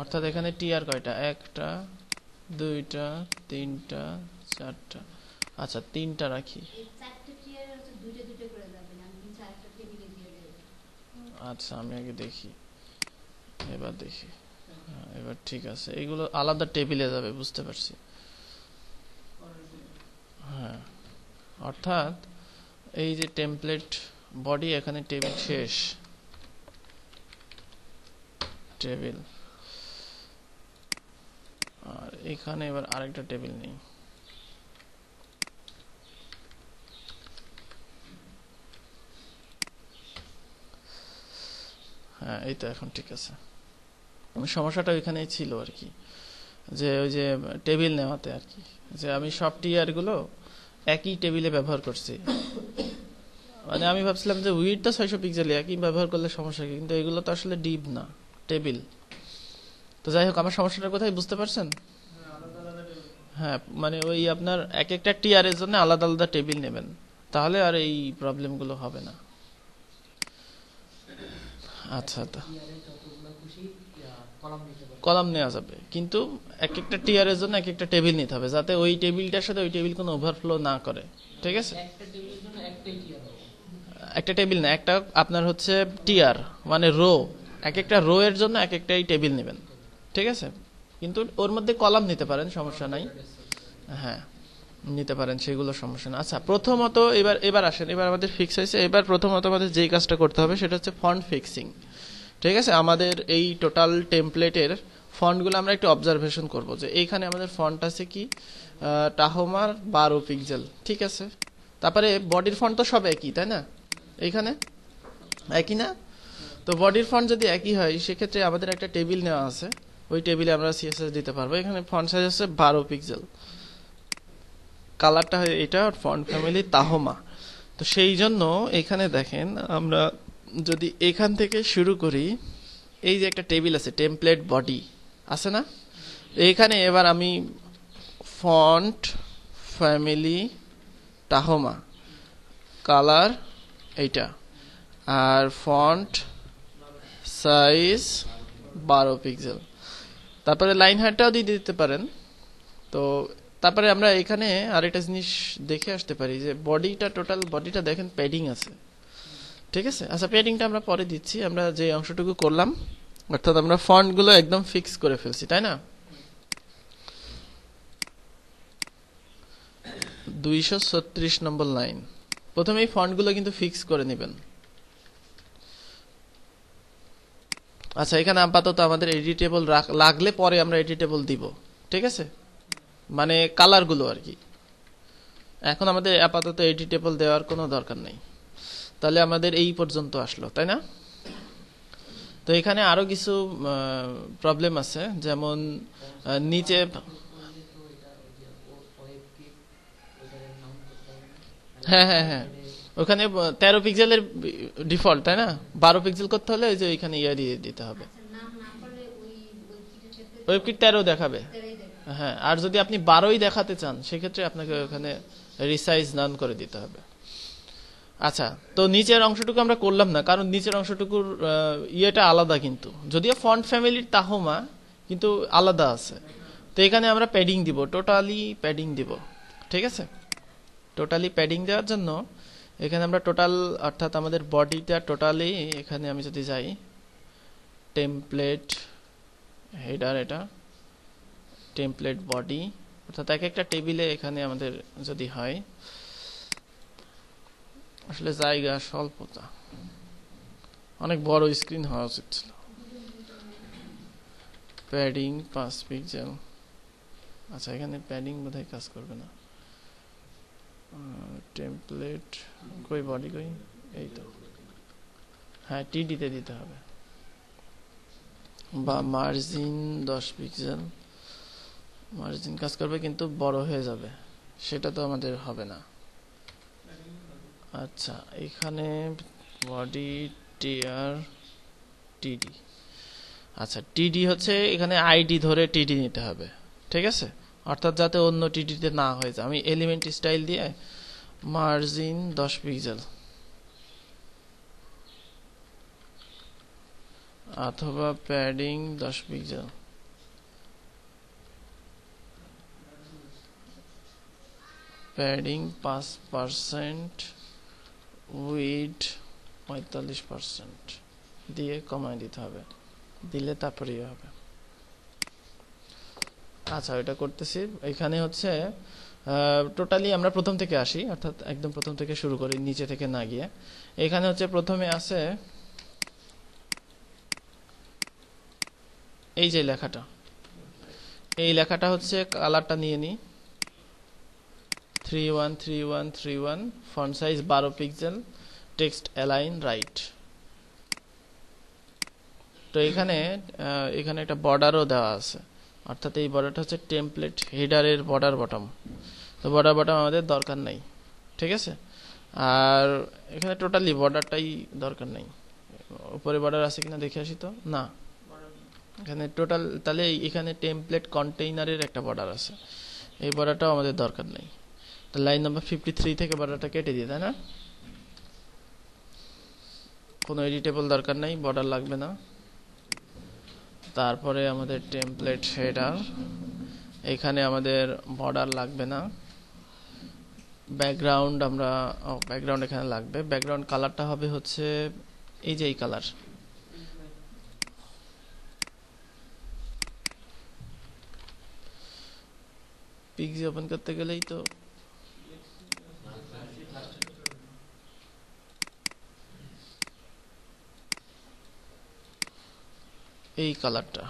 অর্থাৎ এখানে টি আর কয়টা একটা দুইটা তিনটা চারটা আচ্ছা তিনটা রাখি আচ্ছা আমি আগে দেখি এবার দেখি হ্যাঁ, এবার ঠিক আছে এগুলো আলাদা টেবিলে যাবে বুঝতে পারছি হ্যাঁ অর্থাৎ এই যে টেমপ্লেট বডি এখানে টেবিল শেষ টেবিল এখানে এবার আরেকটা টেবিল নেই হ্যাঁ এই তো এখন ঠিক আছে মানে সমস্যাটা ওইখানেই ছিল আর কি যে ওই যে টেবিল নেওয়াতে আর কি যে আমি সব টিয়ারগুলো একই টেবিলে ব্যবহার করছি মানে আমি ভাবছিলাম যে উইডটা ছয়শো পিক্সেলে একই ব্যবহার করলে সমস্যা কি কিন্তু এগুলো তো আসলে ডিপ না টেবিল তো যাই হোক আমার সমস্যাটার কোথায় বুঝতে পারছেন হ্যাঁ মানে ওই আপনার এক একটা টিআর এর জন্য আলাদা আলাদা টেবিল নেবেন তাহলে আর এই প্রবলেমগুলো হবে না আচ্ছা, আচ্ছা কলাম নেওয়া যাবে কিন্তু এক একটা টিআর এর জন্য এক একটা টেবিল নিতে হবে যাতে ওই টেবিলটার সাথে ওই টেবিল কোনো ওভারফ্লো না করে ঠিক আছে একটা টেবিল না একটা আপনার হচ্ছে টিআর মানে রো এক একটা রো এর জন্য এক একটাই টেবিল নেবেন ঠিক আছে কিন্তু ওর মধ্যে কলাম নিতে পারেন সমস্যা নাই হ্যাঁ নিতে পারেন সেগুলো সমস্যা না আচ্ছা প্রথমত এবার এবার আসেন এবার আমাদের ফিক্স হয়েছে এবার প্রথমত আমাদের যেই কাজটা করতে হবে সেটা হচ্ছে ফন্ড ফিক্সিং ঠিক আছে আমাদের এই টোটাল টেমপ্লেটের ফন্ডগুলো আমরা একটু অবজারভেশন করব যে এইখানে আমাদের ফন্ট আছে কি টাহোমার বারো পিক্সেল ঠিক আছে তারপরে বডির ফন্ট তো সব একই তাই না এইখানে একই না তো বডির ফন্ট যদি একই হয় সেক্ষেত্রে আমাদের একটা টেবিল নেওয়া আছে ওই টেবিলে আমরা সিএসএস দিতে পারবো এখানে ফন্ট সাইজ হচ্ছে বারো পিক্সেল কালারটা এটা ফন্ট ফ্যামিলি তাহমা তো সেই জন্য এখানে দেখেন আমরা যদি এখান থেকে শুরু করি এই যে একটা টেবিল আছে টেমপ্লেট বডি আছে না এখানে এবার আমি ফন্ট ফ্যামিলি তাহমা কালার এইটা আর ফন্ট সাইজ বারো পিক্সেল তারপরে লাইন হারটাও দিয়ে দিতে পারেন তো তারপরে আমরা এখানে আরেকটা জিনিস দেখে আসতে পারি যে বডিটা টোটাল বডিটা দেখেন প্যাডিং আছে ঠিক আছে আচ্ছা প্যাডিংটা আমরা পরে দিচ্ছি আমরা যে অংশটুকু করলাম অর্থাৎ আমরা ফন্টগুলো একদম ফিক্স করে ফেলছি তাই না দুইশো নম্বর লাইন প্রথমে এই ফন্টগুলো কিন্তু ফিক্স করে নেবেন আচ্ছা এখানে আপাতত আমাদের এডিটেবল লাগলে পরে আমরা এডিটেবল দিব ঠিক আছে মানে কালারগুলো আর কি এখন আমাদের আপাতত এডিটেবল দেওয়ার কোনো দরকার নেই তাহলে আমাদের এই পর্যন্ত আসলো তাই না তো এখানে আরও কিছু প্রবলেম আছে যেমন নিচে হ্যাঁ হ্যাঁ হ্যাঁ ওখানে তেরো পিক্সেলের ডিফল্ট তাই না বারো পিক্সেল করতে হলে ওই যে ওইখানে ইয়ে দিয়ে দিতে হবে আচ্ছা, ওয়েবকিট তেরো দেখাবে হ্যাঁ আর যদি আপনি বারোই দেখাতে চান সেক্ষেত্রে আপনাকে ওখানে রিসাইজ নান করে দিতে হবে আচ্ছা তো নিচের অংশটুকু আমরা করলাম না কারণ নিচের অংশটুকুর ইয়েটা আলাদা কিন্তু যদিও ফন্ট ফ্যামিলির তাহমা কিন্তু আলাদা আছে তো এখানে আমরা প্যাডিং দিব টোটালি প্যাডিং দিব ঠিক আছে টোটালি প্যাডিং দেওয়ার জন্য এখানে আমরা টোটাল অর্থাৎ আমাদের বডিটা টোটালি এখানে আমি যদি যাই টেমপ্লেট হেডার এটা টেমপ্লেট বডি অর্থাৎ এক একটা টেবিলে এখানে আমাদের যদি হয় আসলে জায়গা স্বল্পতা অনেক বড় স্ক্রিন হওয়া উচিত ছিল প্যাডিং পাঁচ পিক্সেল আচ্ছা এখানে প্যাডিং বোধহয় কাজ করবে না টেমপ্লেট কই বডি কই এই তো হ্যাঁ টিডিতে দিতে হবে বা মার্জিন দশ পিক্সেল মার্জিন কাজ করবে কিন্তু বড় হয়ে যাবে সেটা তো আমাদের হবে না আচ্ছা এখানে বডি টিআর টিডি আচ্ছা টিডি হচ্ছে এখানে আইডি ধরে টিডি নিতে হবে ঠিক আছে অর্থাৎ যাতে অন্য টিডিতে না হয়ে যায় আমি এলিমেন্ট স্টাইল দিয়ে মার্জিন দশ পিক্সেল অথবা প্যাডিং 10 পিক্সেল প্যাডিং 5% উইড 45% দিয়ে কমায় দিতে হবে দিলে তারপরেই হবে আচ্ছা ওইটা করতেছি এখানে হচ্ছে টোটালি আমরা প্রথম থেকে আসি অর্থাৎ একদম প্রথম থেকে শুরু করি নিচে থেকে না গিয়ে এখানে হচ্ছে প্রথমে আছে এই যে লেখাটা এই লেখাটা হচ্ছে কালারটা নিয়ে নিই three one three one three one font size বারো পিক্সেল টেক্সট অ্যালাইন রাইট তো এখানে এখানে একটা বর্ডারও দেওয়া আছে অর্থাৎ এই বর্ডারটা হচ্ছে টেমপ্লেট হেডারের বর্ডার বটম তো বর্ডার বটম আমাদের দরকার নাই ঠিক আছে আর এখানে টোটালি বর্ডারটাই দরকার নাই উপরে বর্ডার আছে কিনা দেখে আসি তো না এখানে টোটাল তাহলে এখানে টেমপ্লেট কন্টেইনারের একটা বর্ডার আছে এই বর্ডারটাও আমাদের দরকার নেই তো লাইন নাম্বার ফিফটি থ্রি থেকে বর্ডারটা কেটে দিয়ে তাই না কোনো এডিটেবল দরকার নাই বর্ডার লাগবে না তারপরে আমাদের টেমপ্লেট হেডার এখানে আমাদের বর্ডার লাগবে না ব্যাকগ্রাউন্ড আমরা ব্যাকগ্রাউন্ড এখানে লাগবে ব্যাকগ্রাউন্ড কালারটা হবে হচ্ছে এই যে এই কালার পিক্সি ওপেন করতে গেলেই তো এই কালারটা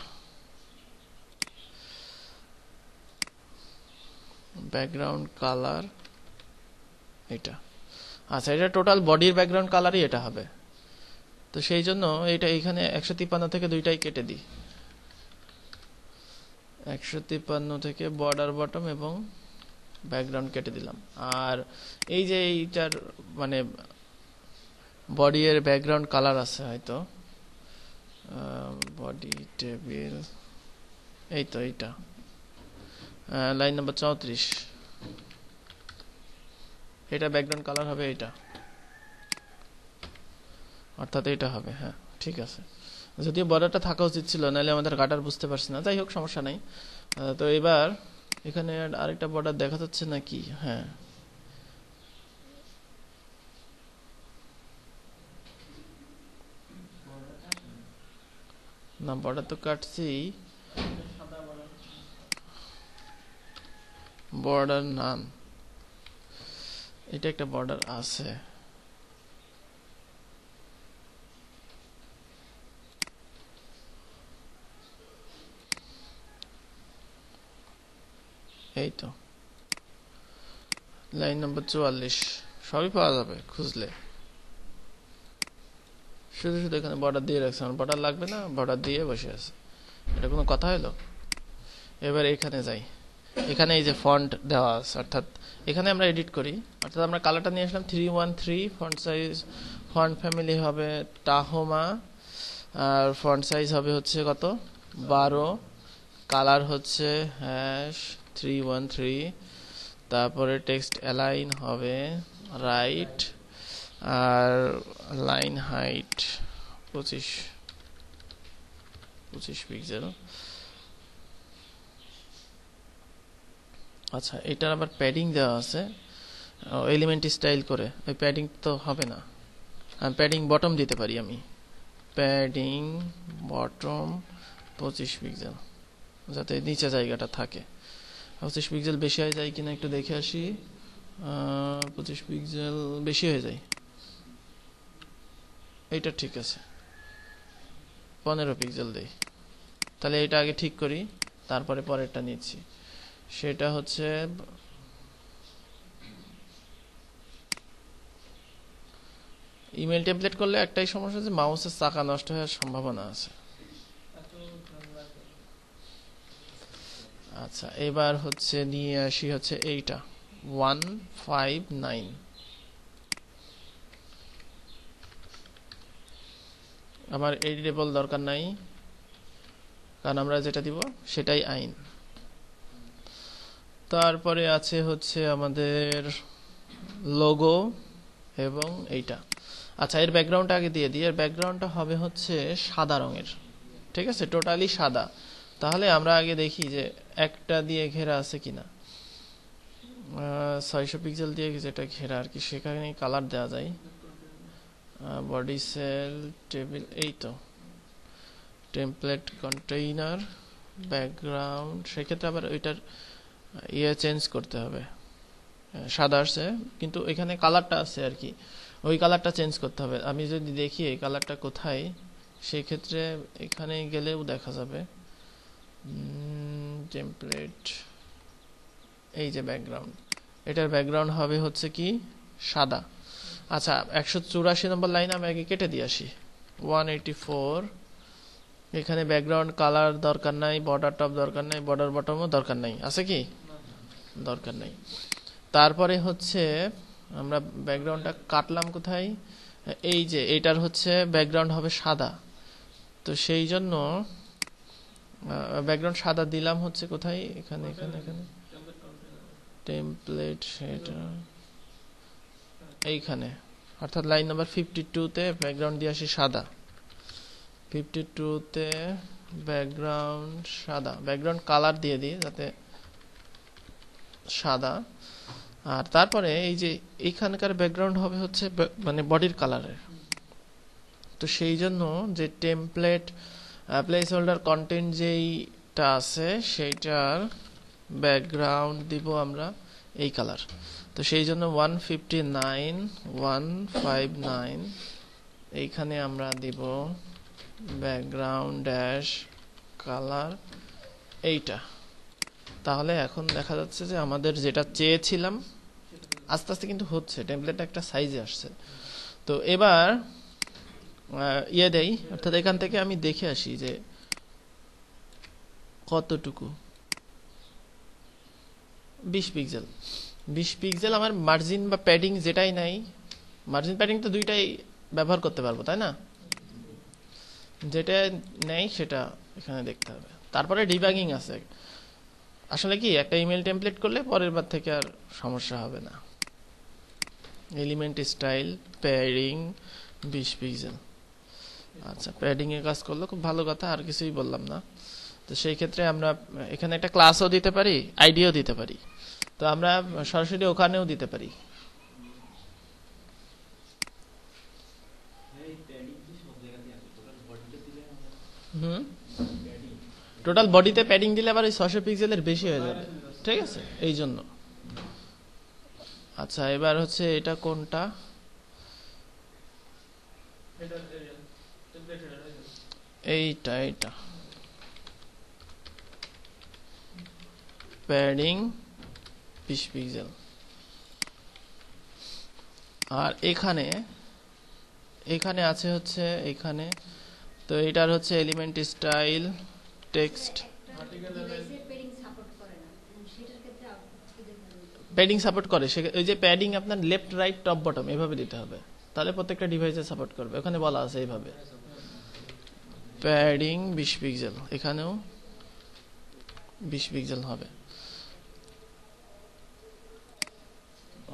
ব্যাকগ্রাউন্ড কালার এটা আচ্ছা এটা টোটাল বডির ব্যাকগ্রাউন্ড কালারই এটা হবে তো সেই জন্য এটা এখানে একশো তিপ্পান্ন থেকে দুইটাই কেটে দিই একশো তিপ্পান্ন থেকে বর্ডার বটম এবং ব্যাকগ্রাউন্ড কেটে দিলাম আর এই যে এইটার মানে বডি এর ব্যাকগ্রাউন্ড কালার আছে হয়তো বডি টেবিল এই তো এইটা লাইন নাম্বার চৌত্রিশ এটা ব্যাকগ্রাউন্ড কালার হবে এটা অর্থাৎ এটা হবে হ্যাঁ ঠিক আছে যদি বর্ডারটা থাকা উচিত ছিল নাহলে আমাদের কাটার বুঝতে পারছি না যাই হোক সমস্যা নাই তো এবার এখানে আরেকটা বর্ডার দেখা যাচ্ছে নাকি হ্যাঁ না বর্ডার তো কাটছি বর্ডার নান এটা একটা বর্ডার আছে এই তো লাইন নম্বর চুয়াল্লিশ সবই পাওয়া যাবে খুঁজলে শুধু শুধু এখানে বর্ডার দিয়ে রাখছে আমার বর্ডার লাগবে না বর্ডার দিয়ে বসে আছে এটা কোনো কথা হলো এবার এখানে যাই এখানে এই যে ফন্ট দেওয়া আছে অর্থাৎ এখানে আমরা এডিট করি অর্থাৎ আমরা কালারটা নিয়ে আসলাম three one three font size font family হবে টাহোমা আর ফন্ট সাইজ হবে হচ্ছে কত বারো কালার হচ্ছে হ্যাশ থ্রি ওয়ান থ্রি তারপরে টেক্সট অ্যালাইন হবে রাইট আর লাইন হাইট পঁচিশ পঁচিশ পিক্সেল আচ্ছা এটার আবার প্যাডিং দেওয়া আছে এলিমেন্ট স্টাইল করে ওই প্যাডিং তো হবে না প্যাডিং বটম দিতে পারি আমি প্যাডিং বটম পঁচিশ পিক্সেল যাতে নিচে জায়গাটা থাকে পঁচিশ পিক্সেল বেশি হয়ে যায় কিনা একটু দেখে আসি পঁচিশ পিক্সেল বেশি হয়ে যায় এইটা ঠিক আছে পনেরো পিক্সেল দিই তাহলে এটা আগে ঠিক করি তারপরে পরেরটা নিচ্ছি সেটা হচ্ছে ইমেল টেমপ্লেট করলে একটাই সমস্যা যে মাউসের চাকা নষ্ট হওয়ার সম্ভাবনা আছে আচ্ছা এবার হচ্ছে নিয়ে আসি হচ্ছে এইটা ওয়ান ফাইভ নাইন আমার এই দরকার নাই কারণ আমরা যেটা দিব সেটাই আইন তারপরে আছে হচ্ছে আমাদের লোগো এবং এইটা আচ্ছা এর ব্যাকগ্রাউন্ডটা আগে দিয়ে দিই এর ব্যাকগ্রাউন্ডটা হবে হচ্ছে সাদা রঙের ঠিক আছে টোটালি সাদা তাহলে আমরা আগে দেখি যে একটা দিয়ে ঘেরা আছে কিনা ছয়শো পিক্সেল দিয়ে যেটা ঘেরা আর কি সেখানে কালার দেওয়া যায় বডি সেল টেবিল এই তো টেমপ্লেট কন্টেইনার ব্যাকগ্রাউন্ড সেক্ষেত্রে আবার ওইটার ইয়ে চেঞ্জ করতে হবে সাদা আসছে কিন্তু এখানে কালারটা আছে আর কি ওই কালারটা চেঞ্জ করতে হবে আমি যদি দেখি এই কালারটা কোথায় সেক্ষেত্রে এখানে গেলেও দেখা যাবে টেমপ্লেট এই যে ব্যাকগ্রাউন্ড এটার ব্যাকগ্রাউন্ড হবে হচ্ছে কি সাদা আচ্ছা একশো চুরাশি নম্বর লাইন আমি আগে কেটে দিয়ে আসি ওয়ান এইটি ফোর এখানে ব্যাকগ্রাউন্ড কালার দরকার নাই বর্ডার টপ দরকার নাই বর্ডার বটমও দরকার নাই আছে কি দরকার নাই তারপরে হচ্ছে আমরা ব্যাকগ্রাউন্ডটা কাটলাম কোথায় এই যে এটার হচ্ছে ব্যাকগ্রাউন্ড হবে সাদা তো সেই জন্য ব্যাকগ্রাউন্ড সাদা দিলাম হচ্ছে কোথায় এখানে এখানে এখানে টেমপ্লেট সেটা এইখানে অর্থাৎ লাইন নাম্বার ফিফটি টুতে ব্যাকগ্রাউন্ড দিয়ে আসি সাদা ফিফটি টুতে ব্যাকগ্রাউন্ড সাদা ব্যাকগ্রাউন্ড কালার দিয়ে দিই যাতে সাদা আর তারপরে এই যে এইখানকার ব্যাকগ্রাউন্ড হবে হচ্ছে মানে বডির কালারের তো সেই জন্য যে টেমপ্লেট প্লেস হোল্ডার কন্টেন্ট যেইটা আছে সেইটার ব্যাকগ্রাউন্ড দিব আমরা এই কালার তো সেই জন্য one fifty nine one five nine এইখানে আমরা দিব ব্যাকগ্রাউন্ড ড্যাশ কালার এইটা তাহলে এখন দেখা যাচ্ছে যে আমাদের যেটা চেয়েছিলাম আস্তে আস্তে কিন্তু হচ্ছে টেমপ্লেট একটা সাইজে আসছে তো এবার ইয়ে দেই অর্থাৎ এখান থেকে আমি দেখে আসি যে কতটুকু বিশ পিক্সেল বিশ পিক্সেল আমার মার্জিন বা প্যাডিং যেটাই নাই মার্জিন প্যাডিং তো দুইটাই ব্যবহার করতে পারবো তাই না যেটা নেই সেটা এখানে দেখতে হবে তারপরে ডিবাগিং আছে আসলে কি একটা ইমেল টেমপ্লেট করলে পরের বার থেকে আর সমস্যা হবে না এলিমেন্ট স্টাইল প্যাডিং বিশ পিক্সেল আচ্ছা প্যাডিংয়ে কাজ করলো খুব ভালো কথা আর কিছুই বললাম না তো সেই ক্ষেত্রে আমরা এখানে একটা ক্লাসও দিতে পারি আইডিও দিতে পারি তো আমরা সরাসরি ওখানেও দিতে পারি হুম টোটাল বডিতে প্যাডিং দিলে আবার ওই ছশো পিক্সেলের বেশি হয়ে যাবে ঠিক আছে এই জন্য আচ্ছা এবার হচ্ছে এটা কোনটা এইটা এইটা প্যাডিং বিশ পিক্সেল আর এখানে এখানে আছে হচ্ছে এখানে তো এটার হচ্ছে element style text padding support করে সে ওই যে প্যাডিং আপনার লেফট রাইট টপ বটম এভাবে দিতে হবে তাহলে প্রত্যেকটা ডিভাইসে সাপোর্ট করবে ওখানে বলা আছে এইভাবে প্যাডিং বিশ পিক্সেল এখানেও বিশ পিক্সেল হবে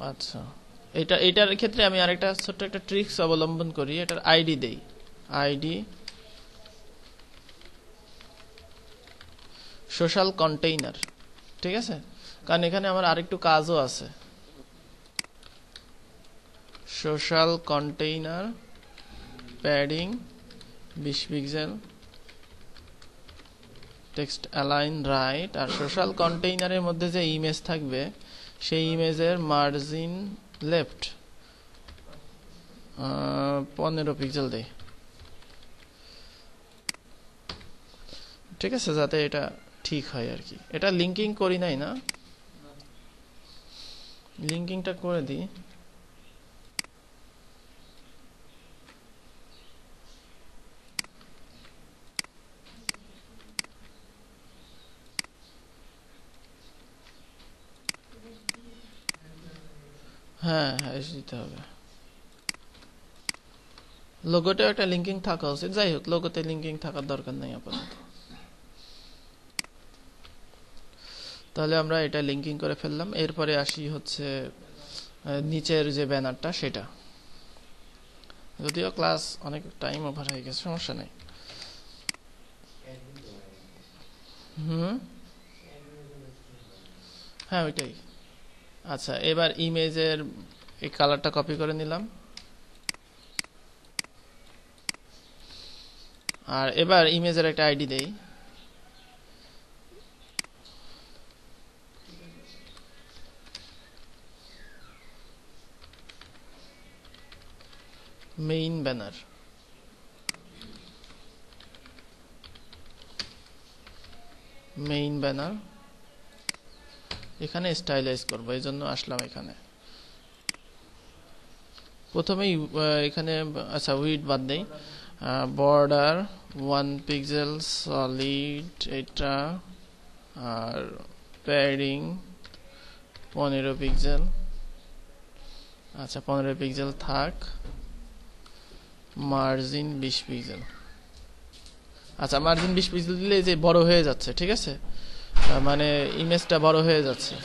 আচ্ছা এটা এটার ক্ষেত্রে আমি আরেকটা ছোট্ট একটা ট্রিক্স অবলম্বন করি এটার আইডি দেই আইডি সোশ্যাল কন্টেইনার ঠিক আছে কারণ এখানে আমার আরেকটু কাজও আছে সোশ্যাল কন্টেইনার প্যাডিং বিশ পিক্সেল টেক্সট অ্যালাইন রাইট আর সোশ্যাল কন্টেইনারের মধ্যে যে ইমেজ থাকবে সেই ইমেজের মার্জিন লেফট পনেরো পিক্সেল দেয় ঠিক আছে যাতে এটা ঠিক হয় আর কি এটা লিঙ্কিং করি নাই না লিঙ্কিংটা করে দিই এস দিতে হবে লোগোতেও একটা লিঙ্কিং থাকা উচিত যাই হোক লোগোতে লিঙ্কিং থাকার দরকার নেই আপাতত তাহলে আমরা এটা লিঙ্কিং করে ফেললাম এরপরে আসি হচ্ছে নিচের যে ব্যানারটা সেটা যদিও ক্লাস অনেক টাইম ওভার হয়ে গেছে সমস্যা নেই হুম হ্যাঁ ওইটাই আচ্ছা এবার ইমেজের এই কালারটা কপি করে নিলাম আর এবার ইমেজের একটা আইডি দেই মেইন ব্যানার মেইন ব্যানার এখানে স্টাইলাইজ করবো এই জন্য আসলাম এখানে প্রথমেই এখানে আচ্ছা উইড বাদ দেই বর্ডার ওয়ান পিক্সেল সলিড এটা আর প্যাডিং পনেরো পিক্সেল আচ্ছা পনেরো পিক্সেল থাক মার্জিন বিশ পিক্সেল আচ্ছা মার্জিন বিশ পিক্সেল দিলে যে বড় হয়ে যাচ্ছে ঠিক আছে মানে ইমেজটা বড় হয়ে যাচ্ছে